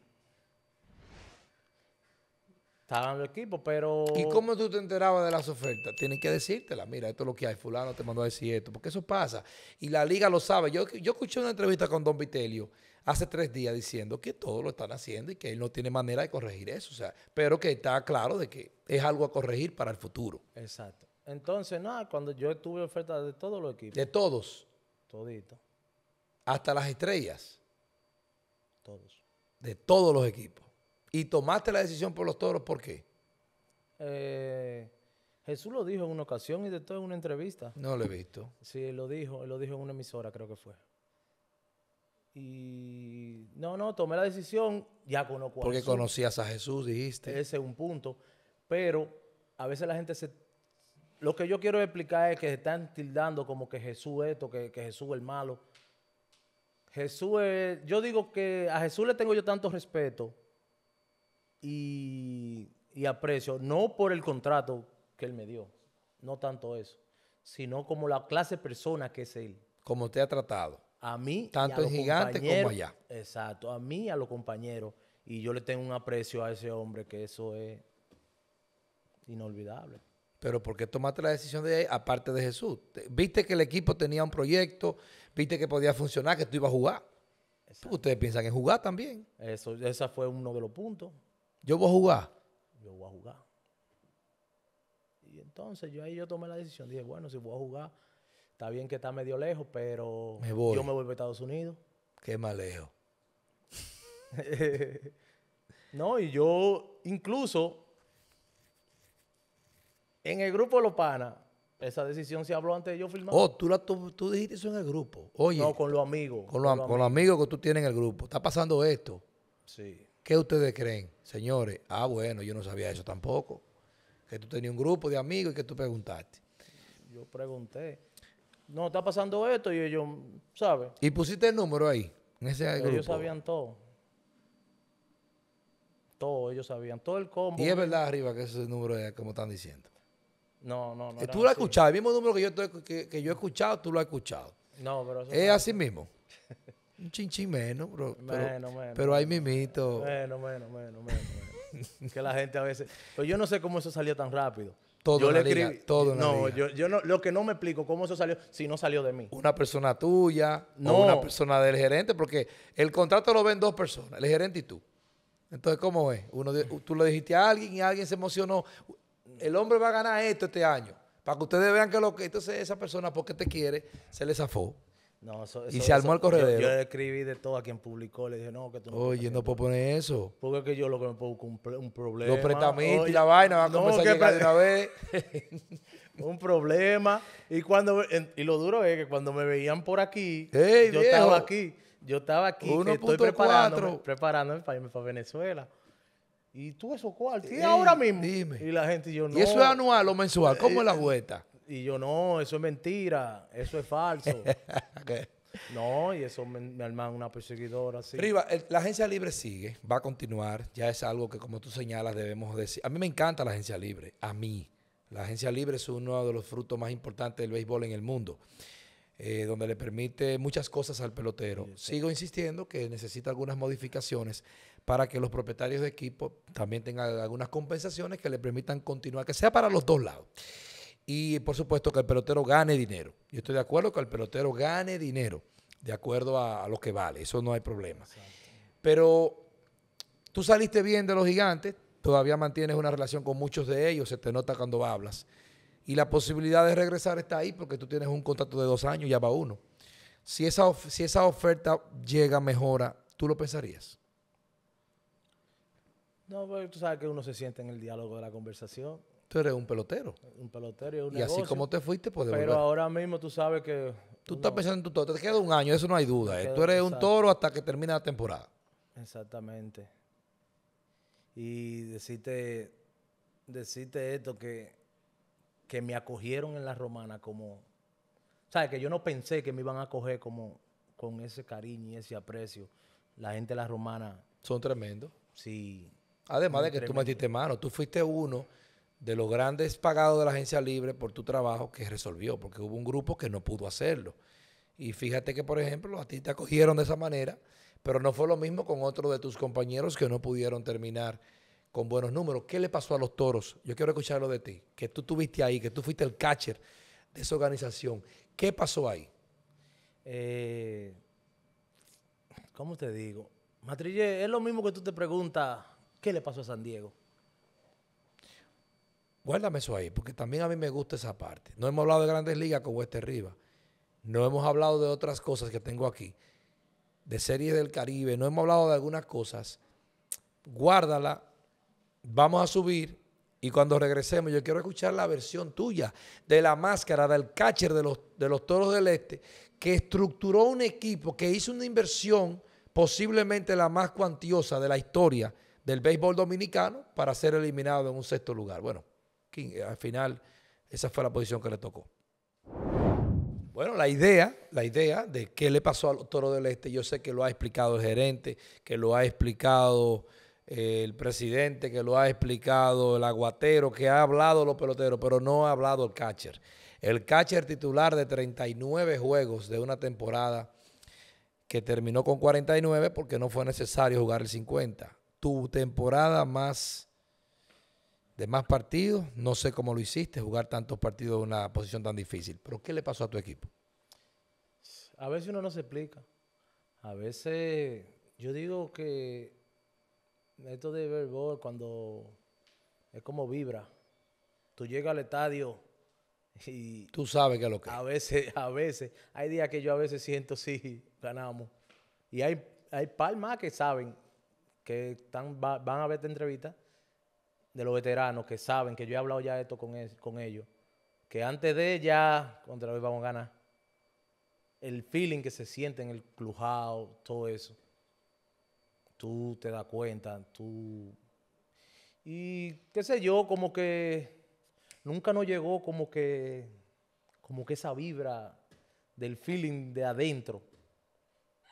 equipo, pero. ¿Y cómo tú te enterabas de las ofertas? Tienen que decírtela. Mira, esto es lo que hay. Fulano te mandó a decir esto. Porque eso pasa. Y la liga lo sabe. Yo, yo escuché una entrevista con Don Vitelio hace tres días diciendo que todo lo están haciendo y que él no tiene manera de corregir eso. O sea, pero que está claro de que es algo a corregir para el futuro. Exacto. Entonces, nada, cuando yo tuve ofertas de todos los equipos. De todos. Todito. Hasta las estrellas. Todos. De todos los equipos. ¿Y tomaste la decisión por los toros por qué? Eh, Jesús lo dijo en una ocasión y de todo en una entrevista. No lo he visto. Sí, lo dijo, lo dijo en una emisora, creo que fue. Y no, no, tomé la decisión, ya conozco a Porque conocías a Jesús, dijiste. Ese es un punto. Pero a veces la gente se... Lo que yo quiero explicar es que se están tildando como que Jesús esto, que, que Jesús el malo. Jesús es... Yo digo que a Jesús le tengo yo tanto respeto y, aprecio, no por el contrato que él me dio, no tanto eso, sino como la clase persona que es él. Como te ha tratado. A mí. Tanto en gigante como allá. Exacto, a mí a los compañeros. Y yo le tengo un aprecio a ese hombre que eso es inolvidable. Pero ¿por qué tomaste la decisión de aparte de Jesús? Viste que el equipo tenía un proyecto, viste que podía funcionar, que tú ibas a jugar. Ustedes piensan en jugar también. Eso, ese fue uno de los puntos. Yo voy a jugar. Yo voy a jugar. Y entonces yo ahí yo tomé la decisión. Dije, bueno, si voy a jugar, está bien que está medio lejos, pero yo me voy a Estados Unidos. Qué más lejos. no, y yo incluso en el grupo de los esa decisión se habló antes de yo firmar. Oh, tú, la, tú, dijiste eso en el grupo. No, con los amigos. Con, los, amigos que tú tienes en el grupo. Está pasando esto. Sí. ¿Qué ustedes creen? Señores, ah, bueno, yo no sabía eso tampoco. Que tú tenías un grupo de amigos y que tú preguntaste. Yo pregunté. No, está pasando esto y ellos, ¿sabes? ¿Y pusiste el número ahí? En ese Ellos sabían todo. Todo, ellos sabían todo el combo. Y es verdad arriba que ese número es como están diciendo. No, no, no. Eh, tú lo has escuchado, el mismo número que yo, que, yo he escuchado, tú lo has escuchado. No, pero Es así mismo un chinchín menos, pero, menos, pero hay mimito. Menos, menos, menos, menos. que la gente a veces. Pero yo no sé cómo eso salió tan rápido. Todo yo le No, Yo, no, lo que no me explico cómo eso salió, si no salió de mí. Una persona tuya, O una persona del gerente, porque el contrato lo ven dos personas, el gerente y tú. Entonces, ¿cómo es? Uno, tú lo dijiste a alguien y alguien se emocionó. El hombre va a ganar esto este año. Para que ustedes vean que lo que. Entonces, esa persona, porque te quiere, se le zafó y se armó el corredero. Yo, le escribí de todo a quien publicó. Le dije, no, que tú no. Oye, no puedo poner eso. Porque es que yo lo que me puedo cumplir un problema. Los prestamistas y la vaina van a no, comenzar a llegar de vez. un problema. Y cuando y lo duro es que cuando me veían por aquí, yo estaba aquí. Yo estaba aquí. que Estoy preparándome, preparándome para irme para Venezuela. Y tú eso cuál. Sí, ahora mismo. Dime. Y la gente yo no. ¿Y eso es anual o mensual? ¿Cómo es la eh, vuelta? Y yo, no, eso es mentira, eso es falso. No, y eso me, me una perseguidora Riva, la agencia libre sigue, va a continuar. Ya es algo que, como tú señalas, debemos decir. A mí me encanta la agencia libre, a mí. La agencia libre es uno de los frutos más importantes del béisbol en el mundo, eh, donde le permite muchas cosas al pelotero. Sigo insistiendo que necesita algunas modificaciones para que los propietarios de equipo también tengan algunas compensaciones que le permitan continuar, que sea para los dos lados y por supuesto que el pelotero gane dinero. Yo estoy de acuerdo que el pelotero gane dinero, de acuerdo a, lo que vale, eso no hay problema. Pero tú saliste bien de los gigantes, todavía mantienes una relación con muchos de ellos, se te nota cuando hablas. Y la posibilidad de regresar está ahí porque tú tienes un contrato de dos años, ya va uno. Si esa, si esa oferta llega, mejora, ¿tú lo pensarías? No, porque tú sabes que uno se siente en el diálogo de la conversación. Tú eres un pelotero. Un pelotero y un Y así como te fuiste, pues Pero ahora mismo tú sabes que... Tú estás pensando en tu toro. Te queda un año, eso no hay duda. Eh. Tú eres un toro hasta que termina la temporada. Exactamente. Y decirte, decirte esto, que, me acogieron en la romana como... ¿Sabes? Que yo no pensé que me iban a acoger como con ese cariño y ese aprecio. La gente de la romana... Son tremendos. Sí. Además de que tú metiste mano. Tú fuiste uno de los grandes pagados de la agencia libre por tu trabajo que resolvió, porque hubo un grupo que no pudo hacerlo. Y fíjate que, por ejemplo, a ti te acogieron de esa manera, pero no fue lo mismo con otro de tus compañeros que no pudieron terminar con buenos números. ¿Qué le pasó a los toros? Yo quiero escucharlo de ti, que tú tuviste ahí, que tú fuiste el catcher de esa organización. ¿Qué pasó ahí? Eh, ¿Cómo te digo? Matrille, es lo mismo que tú te preguntas, ¿qué le pasó a San Diego? Guárdame eso ahí, porque también a mí me gusta esa parte. No hemos hablado de grandes ligas como este Riva. No hemos hablado de otras cosas que tengo aquí, de series del Caribe. No hemos hablado de algunas cosas. Guárdala. Vamos a subir. Y cuando regresemos, yo quiero escuchar la versión tuya de la máscara del catcher de los, de los Toros del Este, que estructuró un equipo que hizo una inversión posiblemente la más cuantiosa de la historia del béisbol dominicano para ser eliminado en un sexto lugar. Bueno, eh, al final esa fue la posición que le tocó. Bueno, la idea, la idea de qué le pasó al Toro del Este, yo sé que lo ha explicado el gerente, que lo ha explicado eh, el presidente, que lo ha explicado el aguatero, que ha hablado los peloteros, pero no ha hablado el catcher. El catcher titular de 39 juegos de una temporada que terminó con 49 porque no fue necesario jugar el 50. Tu temporada más de más partidos. No sé cómo lo hiciste, jugar tantos partidos en una posición tan difícil. Pero ¿qué le pasó a tu equipo? A veces uno no se explica. A veces yo digo que esto de verbo cuando es como vibra. Tú llegas al estadio y... Tú sabes que es lo que... A veces, a veces. Hay días que yo a veces siento si ganamos. Y hay, hay palmas que saben que están, van a verte entrevista de los veteranos que saben que yo he hablado ya esto con, con ellos, que antes de ya, contra hoy vamos a ganar, el feeling que se siente en el clujado, todo eso, tú te das cuenta, tú... Y qué sé yo, como que nunca nos llegó como que, como que esa vibra del feeling de adentro.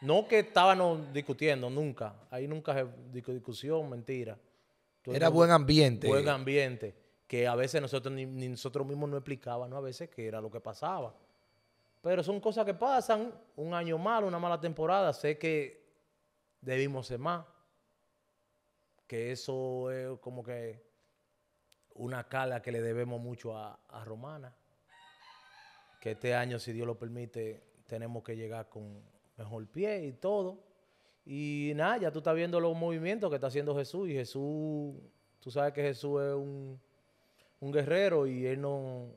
No que estábamos discutiendo, nunca. Ahí nunca discusión, mentira. Era buen ambiente. Buen ambiente. Que a veces nosotros ni, nosotros mismos no explicábamos, a veces qué era lo que pasaba. Pero son cosas que pasan. Un año malo, una mala temporada. Sé que debimos ser más. Que eso es como que una cala que le debemos mucho a, a Romana. Que este año, si Dios lo permite, tenemos que llegar con mejor pie y todo. Y nada, ya tú estás viendo los movimientos que está haciendo Jesús. Y Jesús, tú sabes que Jesús es un, guerrero y él no,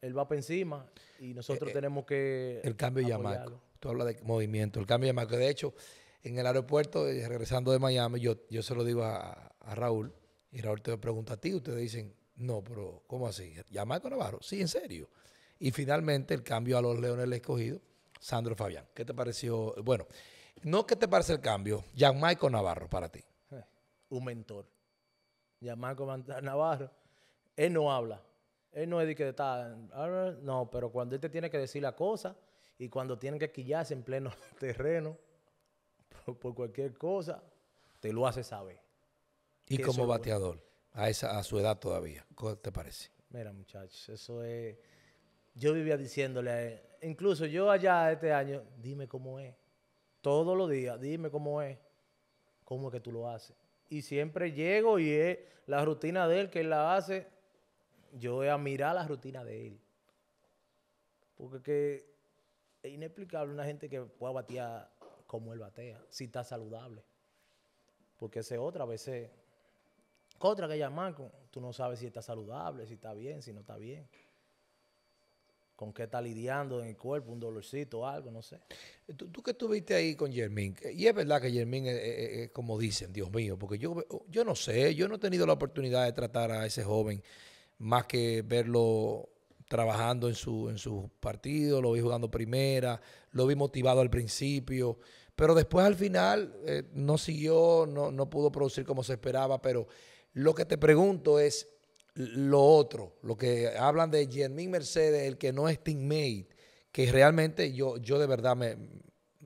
él va para encima y nosotros eh, eh, tenemos que... El cambio de Yamaco. Tú hablas de movimiento, el cambio de Yamaco. De hecho, en el aeropuerto, eh, regresando de Miami, yo, yo se lo digo a, Raúl, y Raúl te pregunta a ti, ustedes dicen, no, pero ¿cómo así? Yamaco Navarro, sí, en serio. Y finalmente el cambio a los Leones le escogido, Sandro Fabián. ¿Qué te pareció? Bueno, no, ¿qué te parece el cambio? Gianmarco Navarro para ti. Eh, un mentor. Gianmarco Navarro. Él no habla. Él no es de que está. Ah, no, pero cuando él te tiene que decir la cosa y cuando tiene que quillarse en pleno terreno por, cualquier cosa, te lo hace saber. Y como bateador, a, esa, a su edad todavía, ¿qué te parece? Mira, muchachos, eso es. Yo vivía diciéndole, incluso yo allá este año, dime cómo es. Todos los días, dime cómo es, cómo es que tú lo haces. Y siempre llego y es la rutina de él que él la hace, yo voy a mirar la rutina de él. Porque que es inexplicable una gente que pueda batear como él batea, si está saludable. Porque ese otra, a veces, otra que llamar, tú no sabes si está saludable, si está bien, si no está bien con qué está lidiando en el cuerpo, un dolorcito, algo, no sé. Tú, que estuviste ahí con Germín, eh, y es verdad que Germín es, como dicen, Dios mío, porque yo, eh, yo no sé, yo no he tenido la oportunidad de tratar a ese joven más que verlo trabajando en su, en su partido, lo vi jugando primera, lo vi motivado al principio, pero después al final eh, no siguió, no, no pudo producir como se esperaba, pero lo que te pregunto es, lo otro, lo que hablan de Jermín Mercedes, el que no es teammate, que realmente yo, yo de verdad me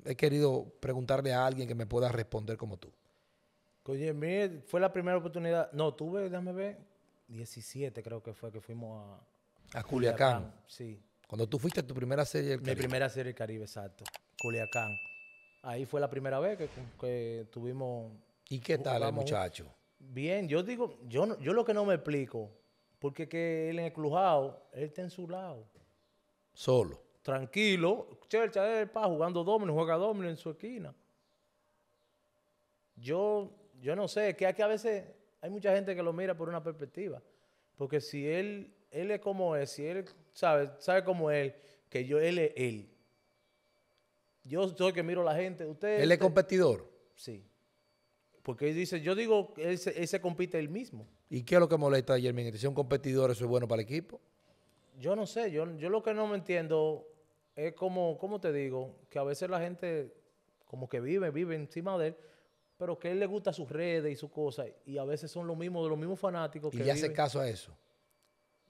he querido preguntarle a alguien que me pueda responder como tú. Con Jermín fue la primera oportunidad, no, tuve, déjame ver, 17 creo que fue que fuimos a... A Culiacán. sí. Cuando tú fuiste a tu primera serie del Mi primera serie del Caribe, exacto. Culiacán. Ahí fue la primera vez que, que tuvimos... ¿Y qué tal el muchacho? Bien, yo digo, yo, yo lo que no me explico, porque que él en el clujado, él está en su lado. Solo. Tranquilo, Chercha el pa jugando domino, juega domino en su esquina. Yo, yo no sé, que aquí a veces hay mucha gente que lo mira por una perspectiva. Porque si él, él es como es, si él sabe, sabe como él, que yo, él es él. Yo soy que miro a la gente. Usted, él es competidor. Sí. Porque él dice, yo digo, él se, compite él mismo. ¿Y qué es lo que molesta a Que Si es un competidor, eso es bueno para el equipo. Yo no sé, yo, yo lo que no me entiendo es como, ¿cómo te digo? Que a veces la gente como que vive, vive encima de él, pero que a él le gusta sus redes y sus cosas, y a veces son los mismos, de los mismos fanáticos. Y le hace caso a eso.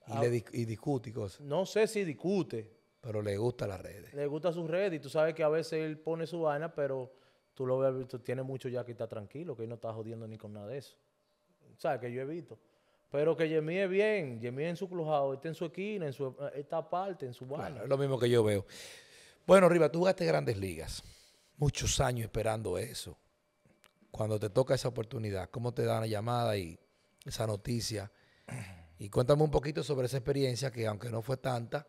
Y, ah, le y discute y cosas. No sé si discute. Pero le gusta las redes. Le gusta sus redes, y tú sabes que a veces él pone su vaina, pero tú lo ves, tú tiene mucho ya que está tranquilo, que no está jodiendo ni con nada de eso. O sea, que yo evito. Pero que Yemí es bien, Yemí en su clujado está en su esquina, en su eh, esta parte, en su barrio. es lo mismo que yo veo. Bueno, Riva, tú jugaste grandes ligas, muchos años esperando eso. Cuando te toca esa oportunidad, ¿cómo te dan la llamada y esa noticia? Y cuéntame un poquito sobre esa experiencia que, aunque no fue tanta,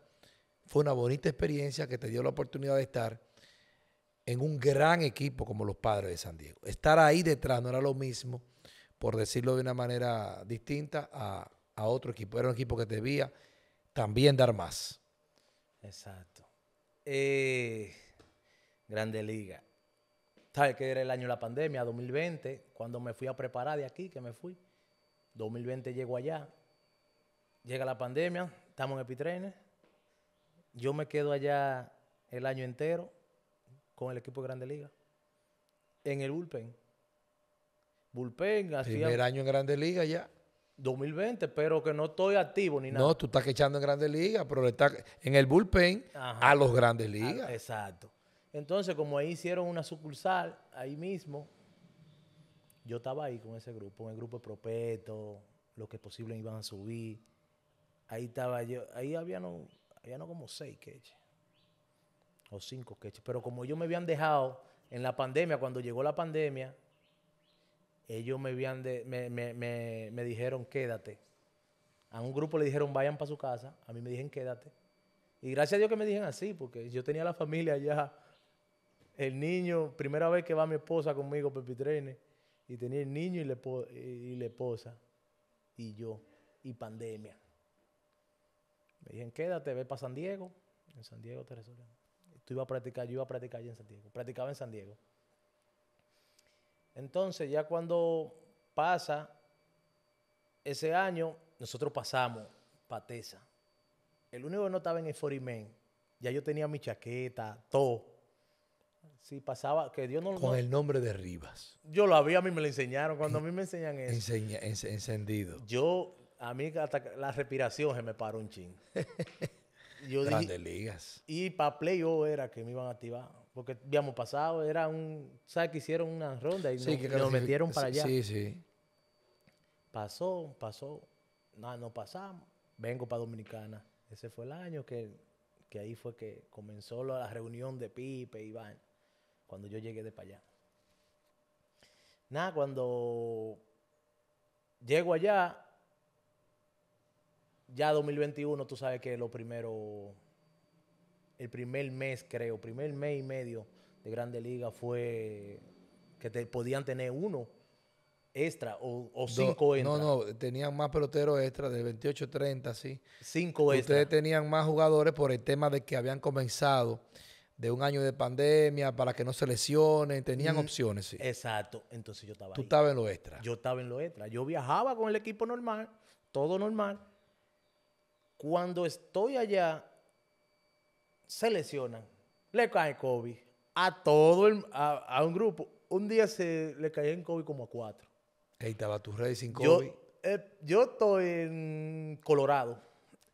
fue una bonita experiencia que te dio la oportunidad de estar en un gran equipo como los padres de San Diego. Estar ahí detrás no era lo mismo, por decirlo de una manera distinta, a, otro equipo. Era un equipo que debía también dar más. Exacto. Eh, grande Liga. ¿Sabes que era el año de la pandemia, 2020? Cuando me fui a preparar de aquí, que me fui. 2020 llego allá. Llega la pandemia, estamos en Epitrenes. Yo me quedo allá el año entero con el equipo de Grande Liga. En el bullpen. Bullpen hacía... Primer año en Grande Liga ya. 2020, pero que no estoy activo ni nada. No, tú estás quechando en Grandes Ligas, pero le en el bullpen a los Grandes ah, Ligas. Exacto. Entonces, como ahí hicieron una sucursal, ahí mismo, yo estaba ahí con ese grupo, en el grupo de Propeto, los que posible iban a subir. Ahí estaba yo, ahí había no, no como seis quechas o cinco que Pero como ellos me habían dejado en la pandemia, cuando llegó la pandemia, ellos me, me, dijeron quédate. A un grupo le dijeron vayan para su casa, a mí me dijeron quédate. Y gracias a Dios que me dijeron así, porque yo tenía la familia allá, el niño, primera vez que va mi esposa conmigo, Pepitrene, y tenía el niño y, y la esposa, y yo, y pandemia. Me dijeron quédate, ve para San Diego, en San Diego te resolvemos a practicar, yo iba a practicar allá en San Diego. Practicaba en San Diego. Entonces, ya cuando pasa ese año, nosotros pasamos para Tesa. El único que no estaba en el 40 ya yo tenía mi chaqueta, todo. sí, pasaba, que Dios no lo... Con el nombre de Rivas. Yo lo había, a mí me lo enseñaron. Cuando a mí me enseñan eso. encendido. Yo, a mí hasta la respiración se me paró un ching. Grandes ligas. Y para playoff oh era que me iban a activar. Porque habíamos pasado, era un. ¿Sabes que hicieron una ronda y nos, metieron para allá? Sí, sí. Pasó, pasó. Nada, no pasamos. Vengo para Dominicana. Ese fue el año que, que ahí fue que comenzó la reunión de Pipe y Iván. Cuando yo llegué de para allá. Nada, cuando llego allá, ya 2021 tú sabes que lo primero, el primer mes creo, primer mes y medio de Grande Liga fue que te podían tener uno extra o, cinco extra. No, no, tenían más peloteros extra de 28-30, sí. Cinco extra. Ustedes tenían más jugadores por el tema de que habían comenzado de un año de pandemia para que no se lesionen, tenían opciones, sí. Exacto, entonces yo estaba Tú estabas en lo extra. Yo estaba en lo extra. Yo viajaba con el equipo normal, todo normal cuando estoy allá, se lesionan. Le cae COVID. A todo el, a, un grupo. Un día se le caía en COVID como a cuatro. Ahí estaba tu rey sin COVID. Eh, yo, estoy en Colorado.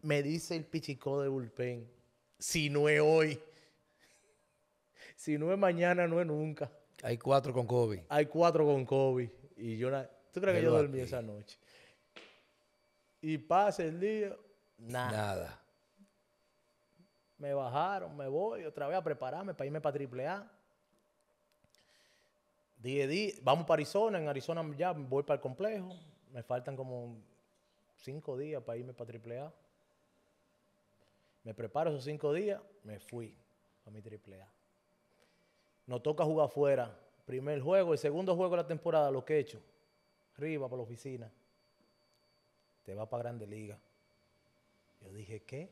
Me dice el pichicó de bullpen. Si no es hoy. Si no es mañana, no es nunca. Hay cuatro con COVID. Hay cuatro con COVID. Y yo, ¿tú crees que yo dormí esa noche? Y pasa el día, Nada. Me bajaron, me voy otra vez a prepararme para irme para triple A. vamos para Arizona, en Arizona ya voy para el complejo. Me faltan como cinco días para irme para triple A. Me preparo esos cinco días, me fui a mi triple A. No toca jugar afuera. Primer juego, el segundo juego de la temporada, lo que he hecho. Arriba para la oficina. Te va para Grande Liga. Yo dije, ¿qué?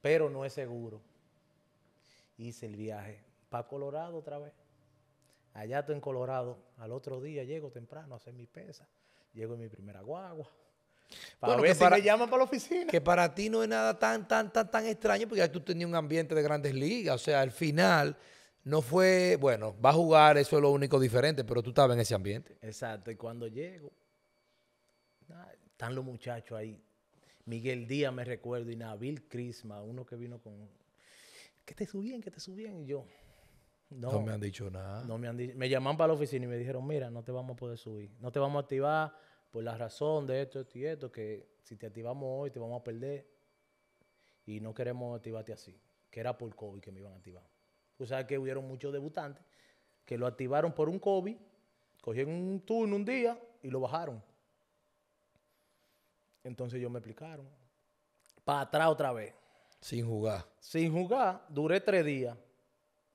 Pero no es seguro. Hice el viaje para Colorado otra vez. Allá estoy en Colorado. Al otro día llego temprano a hacer mi pesa. Llego en mi primera guagua. Para ver me llaman para la oficina. Que para ti no es nada tan, tan, tan, tan extraño porque tú tenías un ambiente de grandes ligas. O sea, al final no fue, bueno, va a jugar, eso es lo único diferente, pero tú estabas en ese ambiente. Exacto. Y cuando llego, están los muchachos ahí Miguel Díaz, me recuerdo, y Nabil Crisma, uno que vino con. Que te subían, que te subían. Y yo. No, me han dicho nada. No me han Me llamaban para la oficina y me dijeron: Mira, no te vamos a poder subir. No te vamos a activar por la razón de esto, esto y esto. Que si te activamos hoy te vamos a perder. Y no queremos activarte así. Que era por COVID que me iban a activar. O sea que hubieron muchos debutantes que lo activaron por un COVID, cogieron un turno un día y lo bajaron. Entonces ellos me explicaron. Para atrás otra vez. Sin jugar. Sin jugar, duré tres días.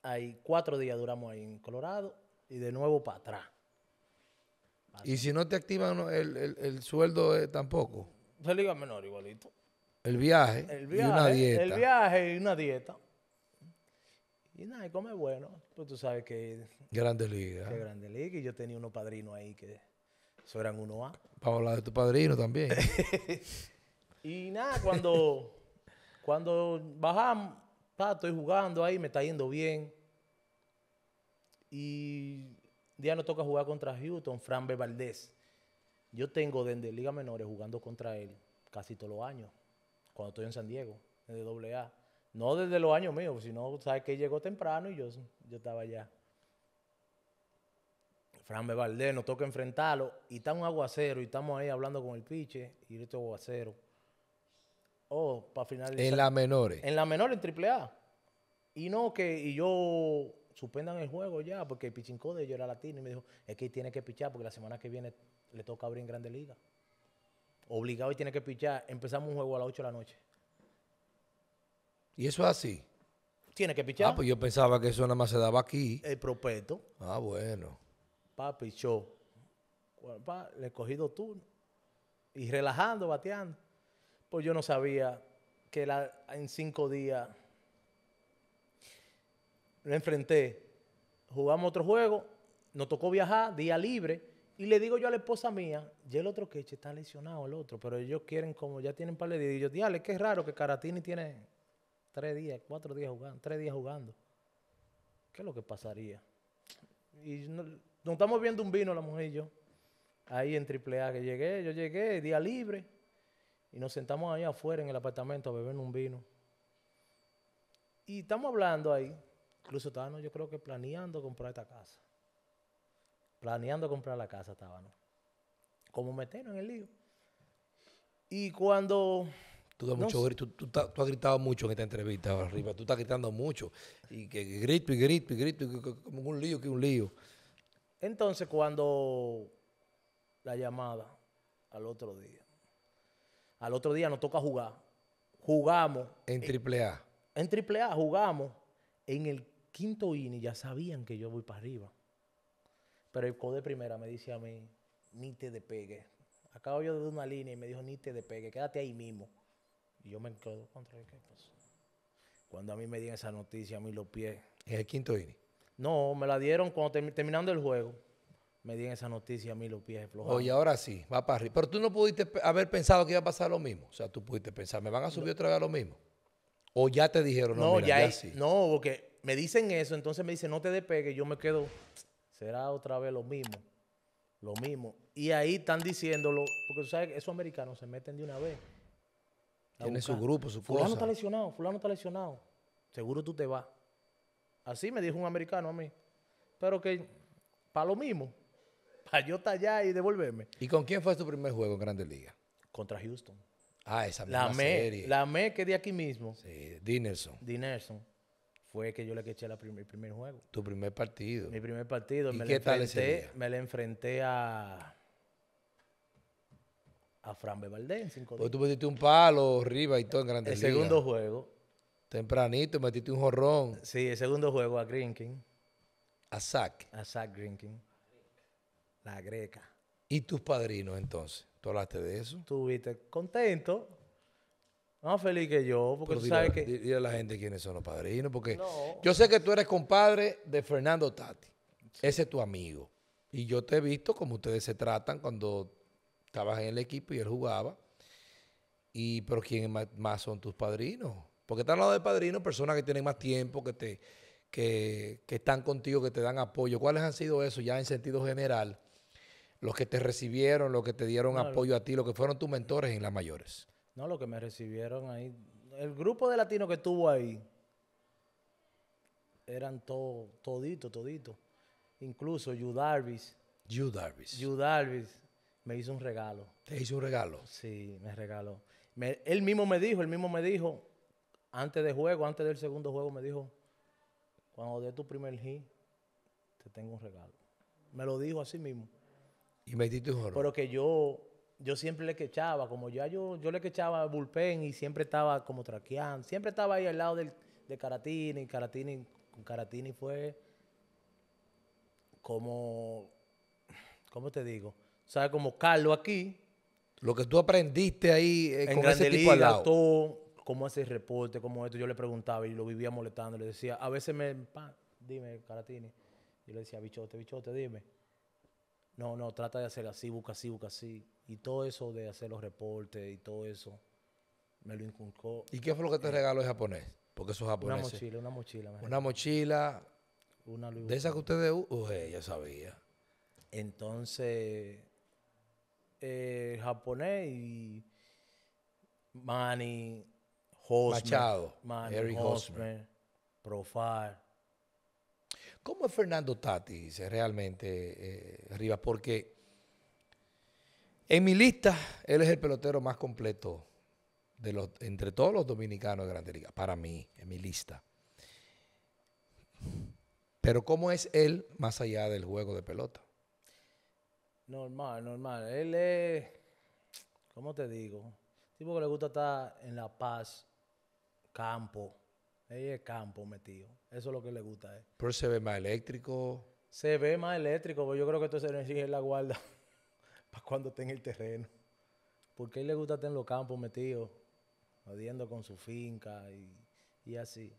Ahí, cuatro días duramos ahí en Colorado y de nuevo para atrás. ¿Y si no te activan el, sueldo eh, tampoco? Se liga menor igualito. El viaje, el viaje, y una dieta. El viaje y una dieta. Y nada, y come bueno. Pues tú sabes que... Grande liga. Que grande liga. Y yo tenía unos padrinos ahí que eso eran uno a Para hablar de tu padrino también. y nada, cuando, cuando bajamos, estoy jugando ahí, me está yendo bien. Y día no toca jugar contra Houston, Fran B. Valdés. Yo tengo desde Liga Menores jugando contra él casi todos los años, cuando estoy en San Diego, desde AA. No desde los años míos, sino, sabes que llegó temprano y yo, yo estaba allá. Fran Valdés, nos toca enfrentarlo. Y está un aguacero y estamos ahí hablando con el piche y este aguacero. Oh, para finalizar. En la menores. En la menores, en triple A. Y no que y yo suspendan el juego ya, porque el pichincó de yo era latino y me dijo, es que tiene que pichar porque la semana que viene le toca abrir en Grande Liga. Obligado y tiene que pichar. Empezamos un juego a las 8 de la noche. ¿Y eso es así? Tiene que pichar. Ah, pues yo pensaba que eso nada más se daba aquí. El propeto. Ah, bueno papi, pichó. le he cogido turno. Y relajando, bateando. Pues yo no sabía que en cinco días lo enfrenté. Jugamos otro juego, nos tocó viajar, día libre. Y le digo yo a la esposa mía, ya el otro queche está lesionado, el otro, pero ellos quieren, como ya tienen para de días, y yo, que qué raro que Caratini tiene tres días, cuatro días jugando, tres días jugando. ¿Qué es lo que pasaría? Y no, nos estamos viendo un vino la mujer y yo. Ahí en AAA que llegué, yo llegué, día libre. Y nos sentamos ahí afuera en el apartamento a beber un vino. Y estamos hablando ahí. Incluso estábamos, yo creo que planeando comprar esta casa. Planeando comprar la casa estábamos. Como meternos en el lío. Y cuando Tú, mucho, tú, has gritado mucho en esta entrevista arriba, tú estás gritando mucho. Y que grito y grito y grito, como un lío, que un lío. Entonces, cuando la llamada al otro día, al otro día nos toca jugar. Jugamos. En Triple A. En Triple A jugamos. En el quinto inning ya sabían que yo voy para arriba. Pero el code primera me dice a mí, ni te despegue. Acabo yo de una línea y me dijo, ni te despegue, quédate ahí mismo. Y yo me quedo contra el que pasó. Cuando a mí me dieron esa noticia, a mí los pies. En el quinto inning. No, me la dieron cuando terminando el juego. Me dieron esa noticia a mí los pies flojos. Oye, ahora sí, va para arriba. Pero tú no pudiste haber pensado que iba a pasar lo mismo. O sea, tú pudiste pensar, ¿me van a subir otra vez lo mismo? O ya te dijeron, no, no ya, No, porque me dicen eso, entonces me dicen, no te despegues, yo me quedo, será otra vez lo mismo. Lo mismo. Y ahí están diciéndolo, porque tú sabes esos americanos se meten de una vez. Tiene su grupo, su fulano Fulano está lesionado, fulano está lesionado. Seguro tú te vas. Así me dijo un americano a mí. Pero que para lo mismo, para yo estar allá y devolverme. ¿Y con quién fue tu primer juego en Grandes Ligas? Contra Houston. Ah, esa misma la me, La me que de aquí mismo. Sí, Dinerson. Dinerson. Fue que yo le eché la el primer juego. Tu primer partido. Mi primer partido. me qué le tal enfrenté, ese Me le enfrenté a a Fran B. en Pues tú metiste un palo, arriba y todo en Grandes Ligas. El segundo juego, Tempranito metiste un jorrón. Sí, el segundo juego a Grinking. A Zach. A Zach Grinking. La greca. ¿Y tus padrinos entonces? ¿Tú hablaste de eso? Estuviste contento. Más feliz que yo, porque tú sabes que. Dile a la gente quiénes son los padrinos, porque yo sé que tú eres compadre de Fernando Tati. Ese es tu amigo. Y yo te he visto como ustedes se tratan cuando estabas en el equipo y él jugaba. Y, pero ¿quién más son tus padrinos? Porque está al lado de padrino personas que tienen más tiempo, que, te, que, están contigo, que te dan apoyo. ¿Cuáles han sido eso ya en sentido general? Los que te recibieron, los que te dieron apoyo a ti, los que fueron tus mentores en las mayores. No, los que me recibieron ahí. El grupo de latinos que estuvo ahí eran todo, todito, todito. Incluso Yu Darvis. Yu Darvis. me hizo un regalo. ¿Te hizo un regalo? Sí, me regaló. él mismo me dijo, él mismo me dijo, antes de juego, antes del segundo juego, me dijo, cuando dé tu primer hit, te tengo un regalo. Me lo dijo así mismo. Y me un oro. Pero que yo, yo siempre le quechaba, como ya yo, yo le quechaba bullpen y siempre estaba como traqueando. Siempre estaba ahí al lado de Caratini. Caratini, Caratini fue como, ¿cómo te digo? O como Carlos aquí. Lo que tú aprendiste ahí eh, en con ese tipo al lado cómo hace reporte, cómo esto. Yo le preguntaba y lo vivía molestando. Le decía, a veces me, dime, Caratini. Yo le decía, bichote, bichote, dime. No, no, trata de hacer así, busca así, busca así. Y todo eso de hacer los reportes y todo eso, me lo inculcó. ¿Y qué fue lo que te regaló el japonés? Porque eso es japonés. Una mochila, una mochila. Una mochila. Una de esa que ustedes usan, oh, ya sabía. Entonces, eh, japonés y Manny, Hosmer, Machado, Manny, Eric Profar. ¿Cómo es Fernando Tatis realmente, eh, Rivas? Porque en mi lista, él es el pelotero más completo de los, entre todos los dominicanos de Grandes Liga, para mí, en mi lista. Pero ¿cómo es él más allá del juego de pelota? Normal, normal. Él es, ¿cómo te digo? Tipo que le gusta estar en la paz Campo. Ella es campo metido. Eso es lo que le gusta a él. Pero se ve más eléctrico. Se ve más eléctrico, pero pues yo creo que esto se energía exige la guarda para cuando esté en el terreno. Porque él le gusta estar en los campos metido, jodiendo con su finca y, así.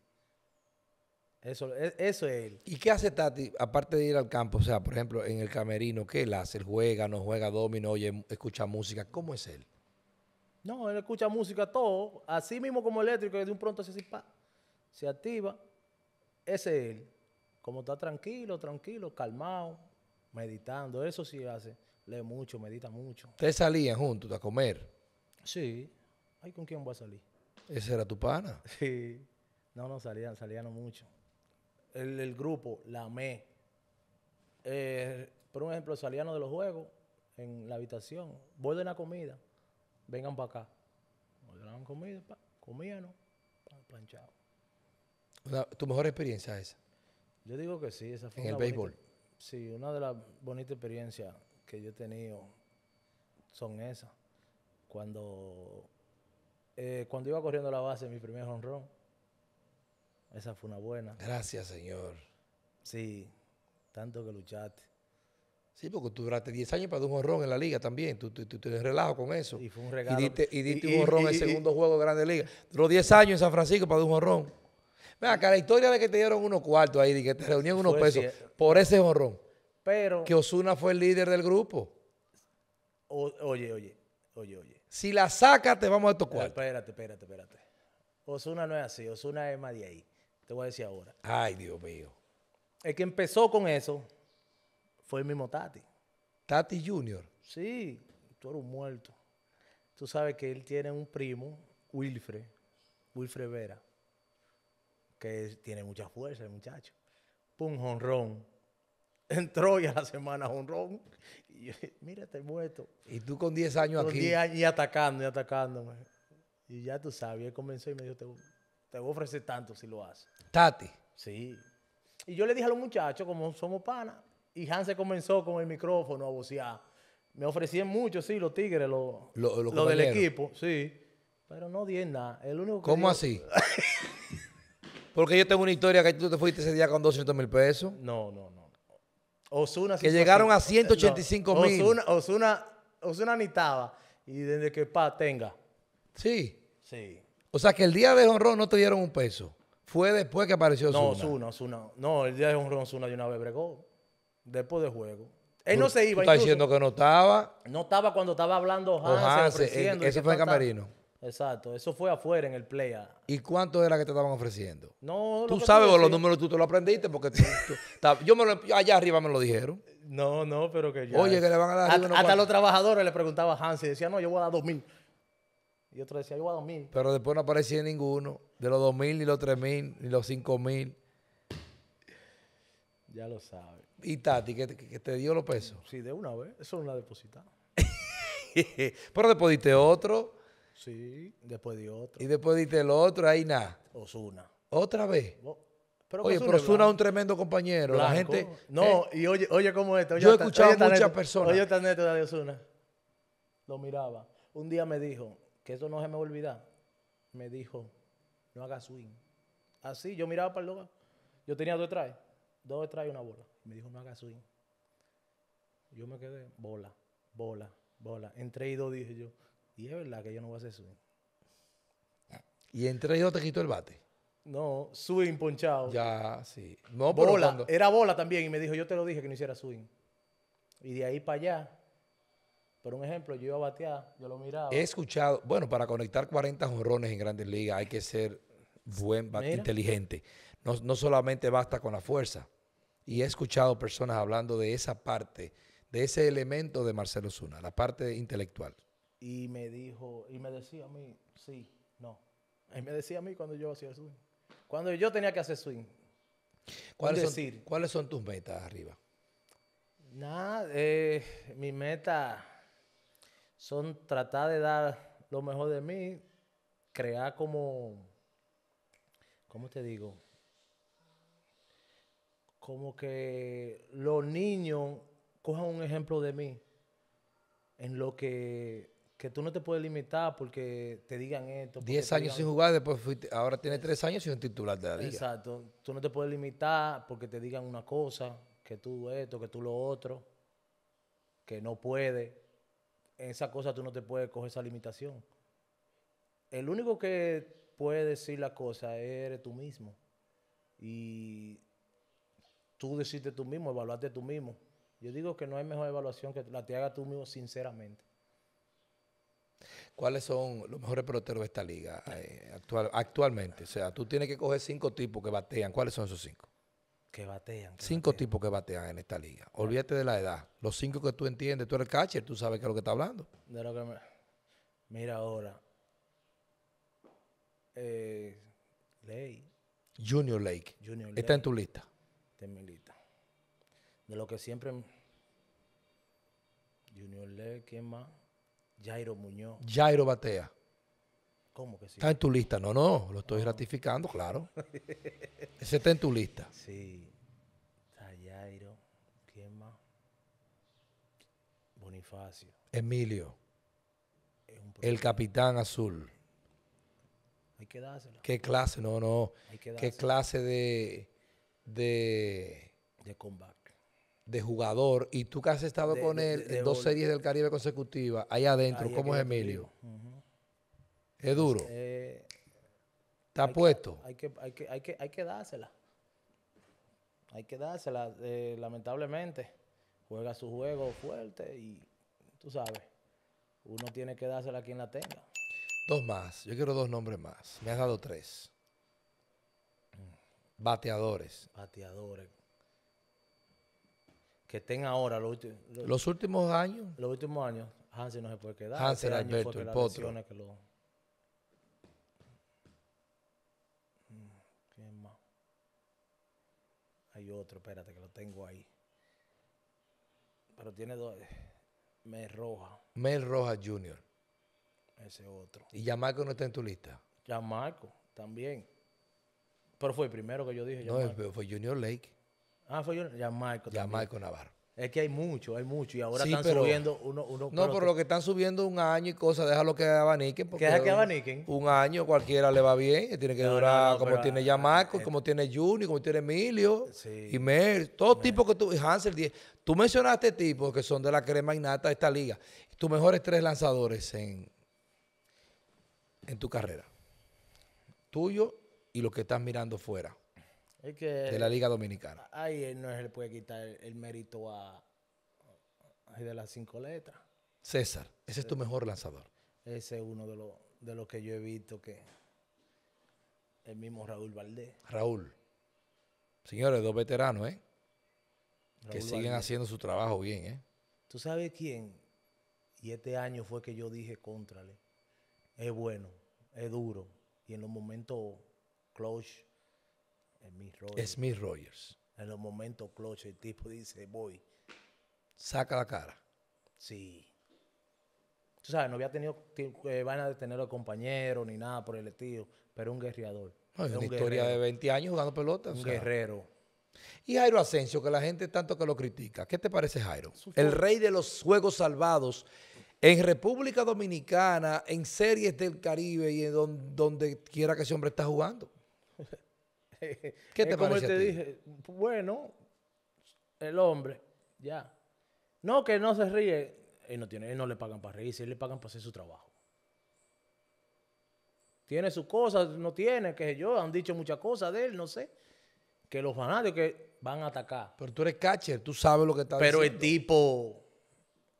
E, eso, es él. ¿Y qué hace Tati, aparte de ir al campo? O sea, por ejemplo, en el camerino, ¿qué él hace? juega, no juega domino, oye, escucha música? ¿Cómo es él? No, él escucha música todo, así mismo como eléctrico, y de un pronto se se activa. Ese es él. Como está tranquilo, tranquilo, calmado, meditando. Eso sí hace. Lee mucho, medita mucho. ¿Te salían juntos a comer? Sí. Ay, ¿con quién voy a salir? ¿Ese era tu pana? Sí. No, no salían, salían mucho. El, grupo, la ME. Eh, por un ejemplo, salían de los juegos en la habitación. Voy de la comida vengan para acá. Nos comida, comían, planchado. ¿Tu mejor experiencia esa? Yo digo que sí, esa fue En el béisbol. sí, una de las bonitas experiencias que yo he tenido son esas. Cuando, eh, cuando iba corriendo la base, mi primer honrón, esa fue una buena. Gracias, Señor. Sí, tanto que luchaste. Sí, porque tú duraste 10 años para dar un honrón en la liga también. Tú, tú, relajo con eso. Y fue un regalo. Y diste, un horrón en el segundo juego de Grandes Ligas. Duró 10 años en San Francisco para dar un honrón. Mira, acá la historia de que te dieron unos cuartos ahí, de que te reunían unos pesos por ese honrón. Pero. Que Osuna fue el líder del grupo. oye, oye, oye, oye. Si la saca te vamos a estos cuartos. Espérate, espérate, espérate. Osuna no es así. Osuna es más de ahí. Te voy a decir ahora. Ay, Dios mío. El que empezó con eso fue el mismo Tati. Tati Junior. Sí, tú eres un muerto. Tú sabes que él tiene un primo, Wilfred, Wilfred Vera, que tiene mucha fuerza el muchacho. Pum, jonrón. Entró ya la semana honrón. Y mira, te este muerto. Y tú con 10 años con aquí. años y atacando, y atacando. Y ya tú sabes, él comenzó y me dijo, te, te voy a ofrecer tanto si lo haces. Tati. Sí. Y yo le dije a los muchachos, como somos panas, y se comenzó con el micrófono a vocear. Me ofrecían mucho, sí, los tigres, los, lo, del equipo, sí. Pero no di nada. El único ¿Cómo así? Porque yo tengo una historia que tú te fuiste ese día con 200 mil pesos. No, no, no. Osuna. Que llegaron a 185 mil. Osuna, Osuna, Osuna ni estaba. Y desde que pa tenga. Sí. Sí. O sea que el día de honrón no te dieron un peso. Fue después que apareció Osuna. No, Osuna, Osuna. No, el día de honrón Osuna de una vez bregó después de juego. Él no se iba. Está diciendo que no estaba. No estaba cuando estaba hablando Hans. ese fue el camerino. Exacto, eso fue afuera en el playa. ¿Y cuánto era que te estaban ofreciendo? No, Tú sabes, los números tú te lo aprendiste porque yo me lo, allá arriba me lo dijeron. No, no, pero que yo. Oye, que le van a dar. hasta los trabajadores le preguntaba a Hans y decía, no, yo voy a dar dos mil. Y otro decía, yo voy a dos mil. Pero después no aparecía ninguno de los dos mil, ni los tres mil, ni los cinco mil. Ya lo sabes. ¿Y Tati, que, te dio los pesos? Sí, de una vez. Eso no la depositada. Pero después diste otro. Sí, después di otro. Y después diste el otro, ahí nada. Osuna. ¿Otra vez? oye, pero Osuna es un tremendo compañero. La gente. No, eh. y oye, oye cómo es esto. yo he escuchado a muchas personas. Oye, esta neta de Osuna. Lo miraba. Un día me dijo, que eso no se me olvidar. Me dijo, no hagas swing. Así, yo miraba para el lugar. Yo tenía dos trajes. Dos trajes y una bola. Me dijo, no haga swing. Yo me quedé, bola, bola, bola. entre y dos dije yo, y es verdad que yo no voy a hacer swing. Y entre dos te quitó el bate. No, swing ponchado. Ya, sí. bola. Era bola también y me dijo, yo te lo dije que no hiciera swing. Y de ahí para allá, por un ejemplo, yo iba a batear, yo lo miraba. He escuchado, bueno, para conectar 40 jorrones en grandes ligas hay que ser buen, inteligente. no solamente basta con la fuerza y he escuchado personas hablando de esa parte, de ese elemento de Marcelo Zuna, la parte intelectual. Y me dijo, y me decía a mí, sí, no. Y me decía a mí cuando yo hacía swing. Cuando yo tenía que hacer swing. ¿Cuáles, son, ¿cuáles son tus metas arriba? Nada, eh, mi son tratar de dar lo mejor de mí, crear como, ¿cómo te digo? como que los niños cojan un ejemplo de mí en lo que, que tú no te puedes limitar porque te digan esto. Diez años sin jugar, después ahora tienes tres años y un titular de la liga. Exacto. Tú no te puedes limitar porque te digan una cosa, que tú esto, que tú lo otro, que no puedes. En esa cosa tú no te puedes coger esa limitación. El único que puede decir la cosa eres tú mismo. Y tú deciste tú mismo, evaluarte tú mismo. Yo digo que no hay mejor evaluación que la te haga tú mismo sinceramente. ¿Cuáles son los mejores peloteros de esta liga eh, actualmente? O sea, tú tienes que coger cinco tipos que batean. ¿Cuáles son esos cinco? Que batean. cinco tipos que batean en esta liga. Olvídate de la edad. Los cinco que tú entiendes, tú eres catcher, tú sabes qué es lo que está hablando. Mira ahora. Eh, Junior Lake. Junior Lake. Está en tu lista. De lo que siempre. Junior le ¿quién más? Jairo Muñoz. Jairo Batea. ¿Cómo que sí? Está en tu lista. No, no, lo estoy ratificando, claro. Ese está en tu lista. Sí. Está Jairo. ¿Quién más? Bonifacio. Emilio. El capitán azul. Hay que ¿Qué clase? No, no. ¿Qué clase de, de, comeback. De jugador. Y tú que has estado con él en dos series del Caribe consecutivas, ahí adentro, ¿cómo es Emilio? Es duro. Eh, ¿Está puesto? hay, que, hay, que, hay, que, hay que dársela. Hay que dársela, eh, lamentablemente. Juega su juego fuerte y tú sabes, uno tiene que dársela a quien la tenga. Dos más, yo quiero dos nombres más. Me has dado tres. Bateadores. Bateadores. Que estén ahora los, últimos años. Los últimos años. Hansen no se puede quedar. Hansen, este Alberto, el potro. Que mm, Hay otro, espérate, que lo tengo ahí. Pero tiene dos. Mel Roja. Mel Roja Jr. Ese otro. ¿Y Yamarco no está en tu lista? Yamarco, también. Pero fue el primero que yo dije. No, fue Junior Lake. Ah, fue Junior. Gianmarco. Navarro. Es que hay mucho, hay mucho. Y ahora están subiendo uno. uno no, pero, lo que están subiendo un año y cosas, déjalo que abaniquen. Porque Deja que abaniquen. Un año cualquiera le va bien. Tiene que durar como tiene ya ah, eh, como tiene Junior, como tiene Emilio, sí, y Mer. Todos tipos que tú. Hansel, tú mencionaste tipos que son de la crema innata de esta liga. Tus mejores tres lanzadores en, en tu carrera. Tuyo y los que estás mirando fuera de la Liga Dominicana. Ahí él no se le puede quitar el, mérito a, de las cinco letras. César, ese es tu mejor lanzador. Ese es uno de los de que yo he visto que el mismo Raúl Valdés. Raúl. Señores, dos veteranos, ¿eh? que siguen haciendo su trabajo bien, ¿eh? ¿Tú sabes quién? Y este año fue que yo dije, contrale, es bueno, es duro. Y en los momentos clutch, Smith Rogers. Smith En los momentos clutch, el tipo dice, voy. Saca la cara. Sí. Tú sabes, no había tenido que eh, de tener a compañero ni nada por el estilo, pero un guerreador. una historia de 20 años jugando pelota. Un guerrero. Y Jairo Asensio, que la gente tanto que lo critica. ¿Qué te parece, Jairo? El rey de los juegos salvados en República Dominicana, en series del Caribe y en donde quiera que ese hombre está jugando. ¿Qué te dije, bueno, el hombre, ya. No, que no se ríe. Él no, tiene, no le pagan para reírse, él le pagan para hacer su trabajo. Tiene sus cosas, no tiene, que yo, han dicho muchas cosas de él, no sé. Que los fanáticos que van a atacar. Pero tú eres catcher, tú sabes lo que está Pero el tipo,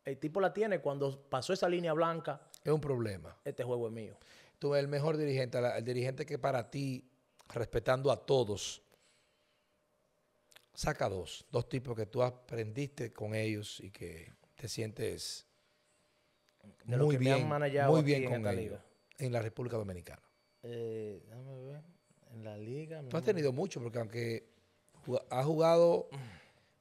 el tipo la tiene cuando pasó esa línea blanca. Es un problema. Este juego es mío. Tú eres el mejor dirigente, el dirigente que para ti respetando a todos. Saca dos, dos tipos que tú aprendiste con ellos y que te sientes muy, bien, muy bien con en ellos en la República Dominicana. Eh, ver, en la liga. Tú has tenido mucho, porque aunque has jugado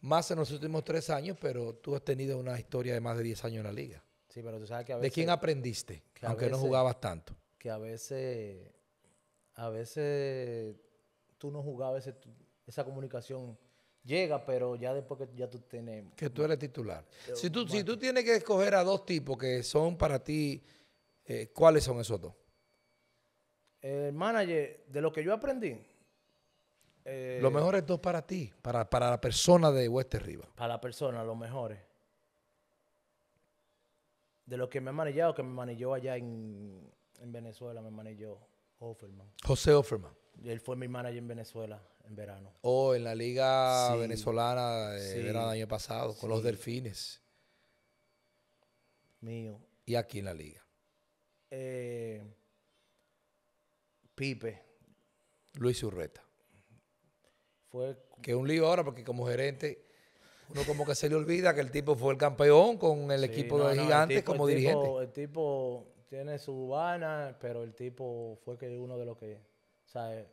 más en los últimos tres años, pero tú has tenido una historia de más de diez años en la liga. Sí, pero tú sabes que a veces, ¿De quién aprendiste? aunque no jugabas tanto. Que a veces a veces tú no jugabas, esa comunicación llega, pero ya después que ya tú tienes... Que tú eres titular. Eh, si tú, si tú tienes que escoger a dos tipos que son para ti, eh, ¿cuáles son esos dos? El eh, manager, de lo que yo aprendí... los mejores dos para ti, para, la persona de oeste Riva. Para la persona, los mejores. De lo que me he manejado, que me manejó allá en, en Venezuela, me manejó. Offerman. José Offerman. Él fue mi manager en Venezuela en verano. Oh, en la liga venezolana de del año pasado, con los delfines. Mío. Y aquí en la liga. Eh, Pipe. Luis Urreta. Fue... Que es un lío ahora porque como gerente uno como que se le olvida que el tipo fue el campeón con el equipo de gigantes como dirigente. el tipo tiene su vana, pero el tipo fue que uno de los que, ¿sabes?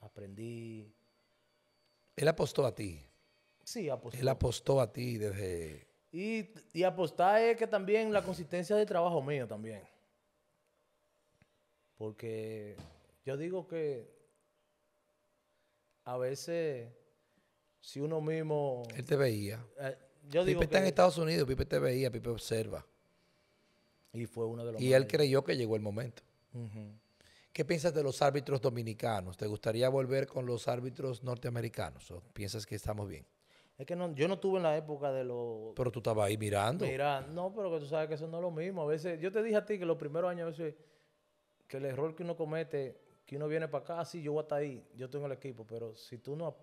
Aprendí. Él apostó a ti. Sí, apostó. Él apostó a ti desde... Y, y apostar es que también la consistencia de trabajo mío también. Porque yo digo que a veces, si uno mismo... Él te veía. Eh, yo Pipe está en Estados Unidos, Pipe te veía, Pipe observa. Y fue uno Y él creyó que llegó el momento. ¿Qué piensas de los árbitros dominicanos? ¿Te gustaría volver con los árbitros norteamericanos? ¿O piensas que estamos bien? Es que yo no estuve en la época de los... Pero tú estabas ahí mirando. Mira, no, pero que tú sabes que eso no es lo mismo. A veces, yo te dije a ti que los primeros años a veces, que el error que uno comete, que uno viene para acá, ah, sí, yo voy hasta ahí, yo tengo el equipo, pero si tú no,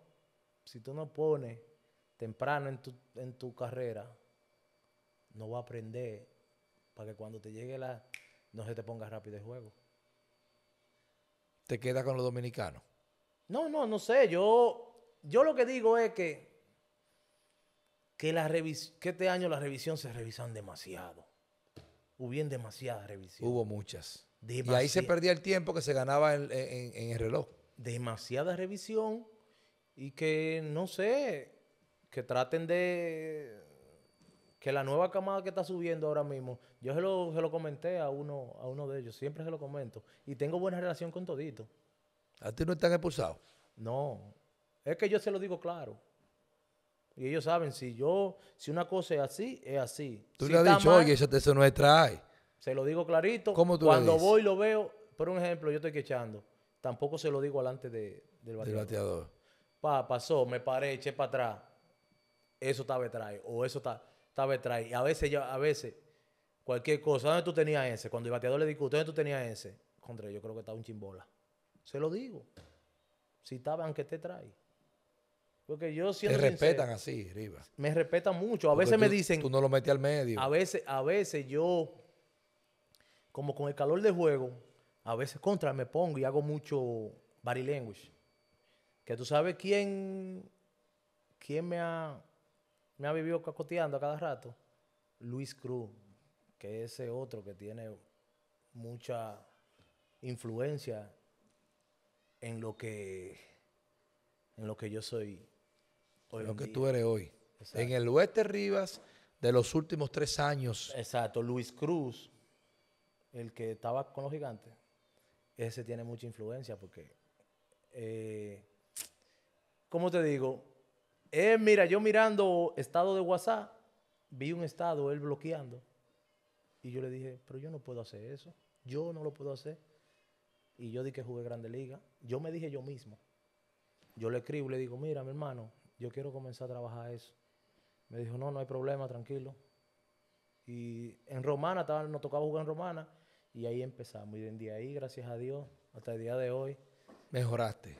si tú no pones temprano en tu, en tu carrera, no va a aprender para que cuando te llegue la no se te ponga rápido el juego. ¿Te queda con los dominicanos? No, no, no sé. Yo, yo lo que digo es que, que, la que este año las revisiones se revisan demasiado. bien demasiadas revisiones. Hubo muchas. y ahí se perdía el tiempo que se ganaba en el reloj. Demasiada revisión y que, no sé, que traten de que la nueva camada que está subiendo ahora mismo, yo se lo, comenté a uno, a uno de ellos, siempre se lo comento, y tengo buena relación con todito. ¿A ti no están expulsados? No, es que yo se lo digo claro. Y ellos saben, si yo, si una cosa es así, es así. Tú le has dicho, oye, eso, no es trae. Se lo digo clarito. ¿Cómo tú Cuando voy lo veo, por un ejemplo, yo estoy quechando. Tampoco se lo digo alante del bateador. Pa, pasó, me paré, eché para atrás. Eso estaba detrás O eso está estaba detrás. Y a veces, a veces, cualquier cosa, ¿dónde tú tenías ese? Cuando el bateador le discute, ¿dónde tú tenías ese? Contra, yo creo que estaba un chimbola. Se lo digo. Si estaban, que te trae? Porque yo siento. Me respetan así, Riva. Me respetan mucho. A veces me dicen. Tú no lo metes al medio. A veces, a veces yo, como con el calor de juego, a veces contra me pongo y hago mucho body language. Que tú sabes quién, quién me ha me ha vivido cacoteando a cada rato, Luis Cruz, que es ese otro que tiene mucha influencia en lo que, en lo que yo soy hoy. En lo que tú eres hoy. En el oeste Rivas de los últimos tres años. Exacto, Luis Cruz, el que estaba con los gigantes, ese tiene mucha influencia porque, eh, como te digo, eh, mira, yo mirando estado de WhatsApp, vi un estado, él bloqueando. Y yo le dije, pero yo no puedo hacer eso. Yo no lo puedo hacer. Y yo dije que jugué Grande Liga. Yo me dije yo mismo. Yo le escribo, le digo, mira, mi hermano, yo quiero comenzar a trabajar eso. Me dijo, no, no hay problema, tranquilo. Y en Romana, estaba, nos tocaba jugar en Romana. Y ahí empezamos. Y desde ahí, gracias a Dios, hasta el día de hoy. Mejoraste.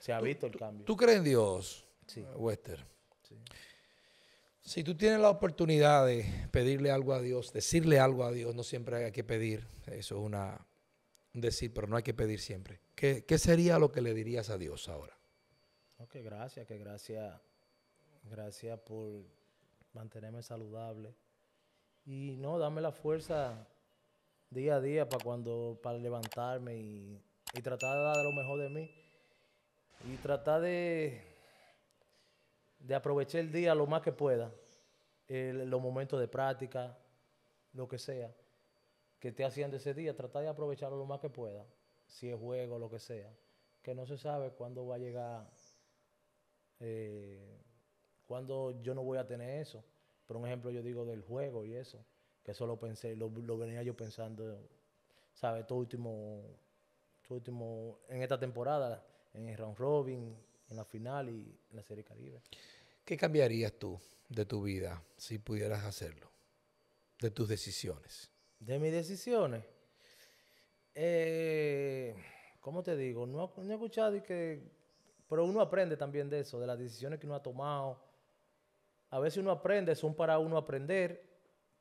Se ha visto el cambio. ¿Tú crees en Dios? Eh, Wester. Si tú tienes la oportunidad de pedirle algo a Dios, decirle algo a Dios, no siempre hay que pedir, eso es una, decir, pero no hay que pedir siempre. ¿Qué, sería lo que le dirías a Dios ahora? Ok, gracias, que gracias, gracias por mantenerme saludable. Y no, dame la fuerza día a día para cuando, para levantarme y, y tratar de dar lo mejor de mí. Y tratar de de aprovechar el día lo más que pueda, los momentos de práctica, lo que sea, que te haciendo ese día, tratar de aprovecharlo lo más que pueda, si es juego, lo que sea, que no se sabe cuándo va a llegar, eh, cuándo yo no voy a tener eso. Por un ejemplo, yo digo del juego y eso, que eso lo pensé, lo, venía yo pensando, ¿sabes? Todo último, todo último, en esta temporada, en el round robin, en la final y en la Serie Caribe. ¿Qué cambiarías tú de tu vida si pudieras hacerlo? De tus decisiones. De mis decisiones. Eh, ¿Cómo te digo? No, he escuchado y que... Pero uno aprende también de eso, de las decisiones que uno ha tomado. A veces uno aprende, son para uno aprender,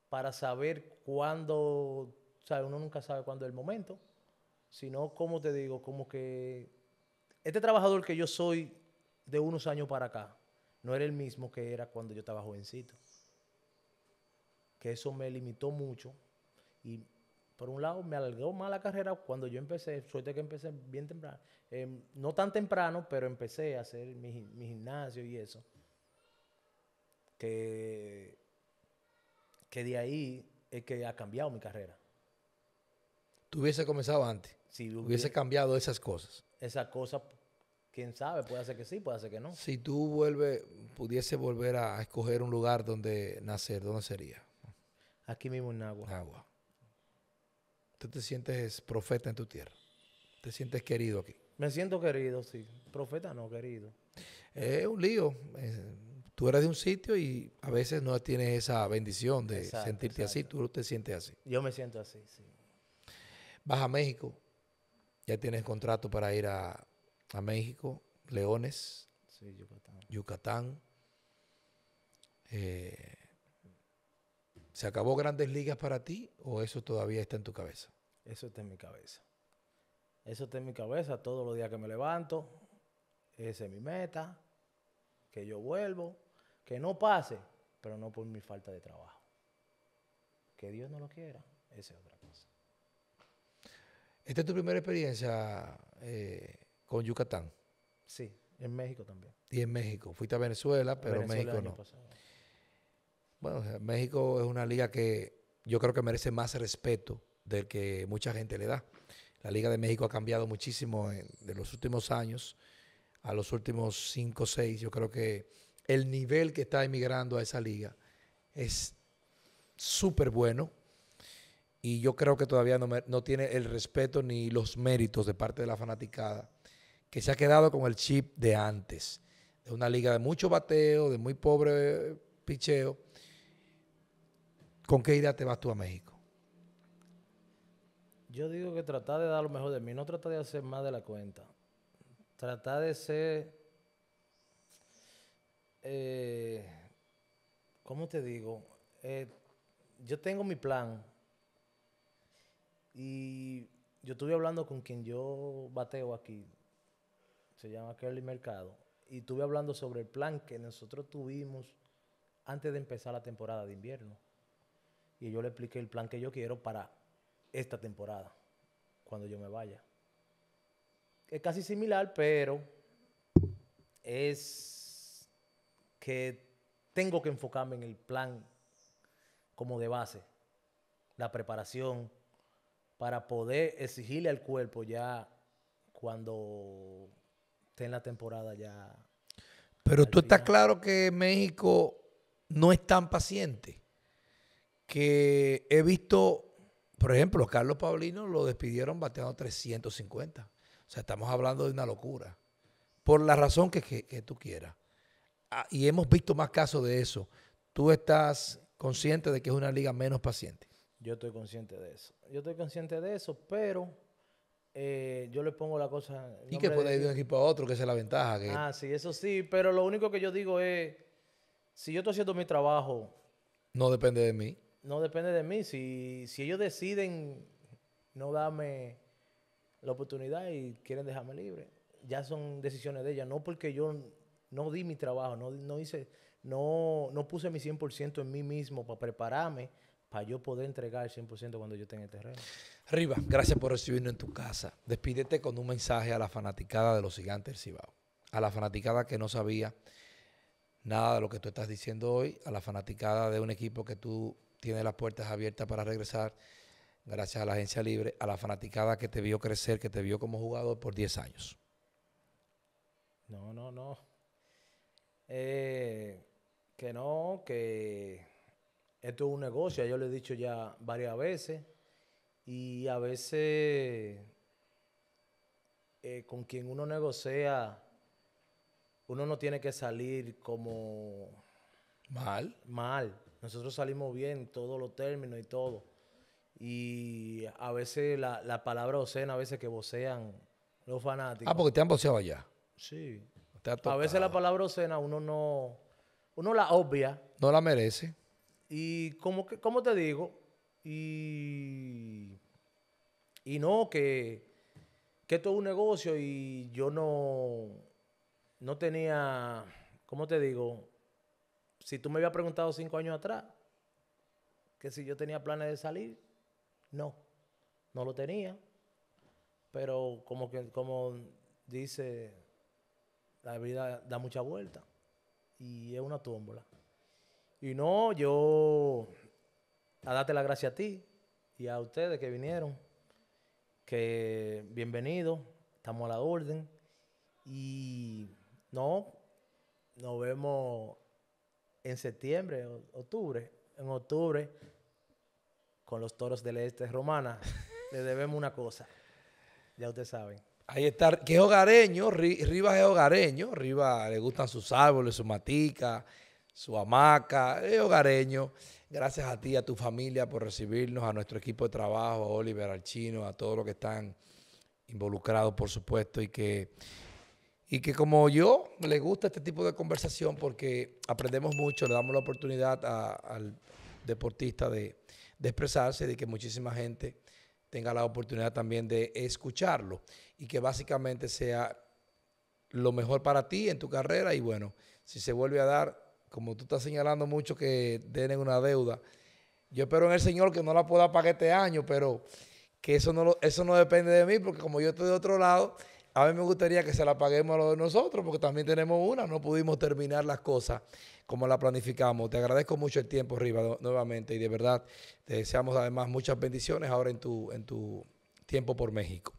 para saber cuándo, o sea, uno nunca sabe cuándo es el momento, sino, como te digo, como que este trabajador que yo soy de unos años para acá, no era el mismo que era cuando yo estaba jovencito. Que eso me limitó mucho y por un lado me alargó más la carrera cuando yo empecé, suerte que empecé bien temprano, em, no tan temprano, pero empecé a hacer mi, gimnasio y eso. Que, de ahí es que ha cambiado mi carrera. ¿Tú hubiese comenzado antes? Si hubiese, hubiese cambiado esas cosas. Esas cosas quién sabe, puede ser que sí, puede ser que no. Si tú vuelve, pudiese volver a escoger un lugar donde nacer, ¿dónde sería? Aquí mismo en Agua. Agua. ¿Tú te sientes profeta en tu tierra? ¿Te sientes querido aquí? Me siento querido, sí. Profeta no, querido. Es un lío. Eh, tú eres de un sitio y a veces no tienes esa bendición de sentirte así. Tú te sientes así. Yo me siento así, sí. Vas a México. Ya tienes contrato para ir a a México, Leones, Yucatán, eh, ¿Se acabó grandes ligas para ti o eso todavía está en tu cabeza? Eso está en mi cabeza. Eso está en mi cabeza todos los días que me levanto. Esa es mi meta. Que yo vuelvo. Que no pase, pero no por mi falta de trabajo. Que Dios no lo quiera. Esa es otra cosa. Esta es tu primera experiencia eh, con Yucatán. Sí, en México también. Y en México. Fuiste a Venezuela, pero México no. Bueno, México es una liga que yo creo que merece más respeto del que mucha gente le da. La Liga de México ha cambiado muchísimo en, de los últimos años a los últimos 5 o 6. Yo creo que el nivel que está emigrando a esa liga es súper bueno y yo creo que todavía no, no, tiene el respeto ni los méritos de parte de la fanaticada que se ha quedado con el chip de antes, de una liga de mucho bateo, de muy pobre eh, picheo. ¿Con qué idea te vas tú a México? Yo digo que tratar de dar lo mejor de mí, no trata de hacer más de la cuenta. Tratar de ser, eh, ¿cómo te digo? Eh, yo tengo mi plan y yo estuve hablando con quien yo bateo aquí, se llama Kelly Mercado, y estuve hablando sobre el plan que nosotros tuvimos antes de empezar la temporada de invierno. Y yo le expliqué el plan que yo quiero para esta temporada, cuando yo me vaya. Es casi similar, pero es que tengo que enfocarme en el plan como de base, la preparación, para poder exigirle al cuerpo ya cuando esté en la temporada ya. Pero tú estás claro que México no es tan paciente. Que he visto, por ejemplo, Carlos Paulino lo despidieron bateando 350. O sea, estamos hablando de una locura. Por la razón que, tú quieras. Ah, y hemos visto más casos de eso. ¿Tú estás consciente de que es una liga menos paciente? Yo estoy consciente de eso. Yo estoy consciente de eso, pero eh, yo le pongo la cosa. Y que puede ir de un equipo a otro, que esa es la ventaja. Que... Ah, sí, eso sí, pero lo único que yo digo es: si yo estoy haciendo mi trabajo. No depende de mí. No depende de mí. Si, ellos deciden no darme la oportunidad y quieren dejarme libre, ya son decisiones de ellas. No porque yo no di mi trabajo, no, no hice, no, no puse mi 100% en mí mismo para prepararme para yo poder entregar el 100% cuando yo tenga el terreno. Riva, gracias por recibirnos en tu casa. Despídete con un mensaje a la fanaticada de los gigantes del Cibao. A la fanaticada que no sabía nada de lo que tú estás diciendo hoy. A la fanaticada de un equipo que tú tienes las puertas abiertas para regresar. Gracias a la agencia libre. A la fanaticada que te vio crecer, que te vio como jugador por 10 años. No, no, no. Eh, que no, que esto es un negocio, yo lo he dicho ya varias veces, y a veces eh, con quien uno negocia, uno no tiene que salir como... Mal. Mal. Nosotros salimos bien todos los términos y todo. Y a veces la, palabra ocena, a veces que vocean los fanáticos. Ah, porque te han voceado allá. Sí. a veces la palabra ocena uno no... Uno la obvia. No la merece. Y como, que, como te digo, y, no, que, que esto es un negocio y yo no, no tenía, como te digo? Si tú me habías preguntado cinco años atrás, que si yo tenía planes de salir, no, no lo tenía. Pero como, que, como dice, la vida da mucha vuelta y es una tómbola. Y no, yo a darte la gracia a ti y a ustedes que vinieron, que bienvenidos, estamos a la orden. Y no, nos vemos en septiembre, octubre, en octubre, con los toros del este romana. Le debemos una cosa, ya ustedes saben. Ahí está, que es hogareño, Rivas es hogareño, Rivas le gustan sus árboles, sus maticas su hamaca, el hogareño. Gracias a ti, a tu familia por recibirnos, a nuestro equipo de trabajo, a Oliver, al chino, a todos los que están involucrados, por supuesto, y que, y que como yo, le gusta este tipo de conversación porque aprendemos mucho, le damos la oportunidad al deportista de, de expresarse, de que muchísima gente tenga la oportunidad también de escucharlo y que básicamente sea lo mejor para ti en tu carrera y bueno, si se vuelve a dar, como tú estás señalando mucho que tienen una deuda, yo espero en el Señor que no la pueda pagar este año, pero que eso no, eso no depende de mí, porque como yo estoy de otro lado, a mí me gustaría que se la paguemos a los de nosotros, porque también tenemos una, no pudimos terminar las cosas como la planificamos. Te agradezco mucho el tiempo, Riva, nuevamente, y de verdad te deseamos además muchas bendiciones ahora en tu, en tu tiempo por México.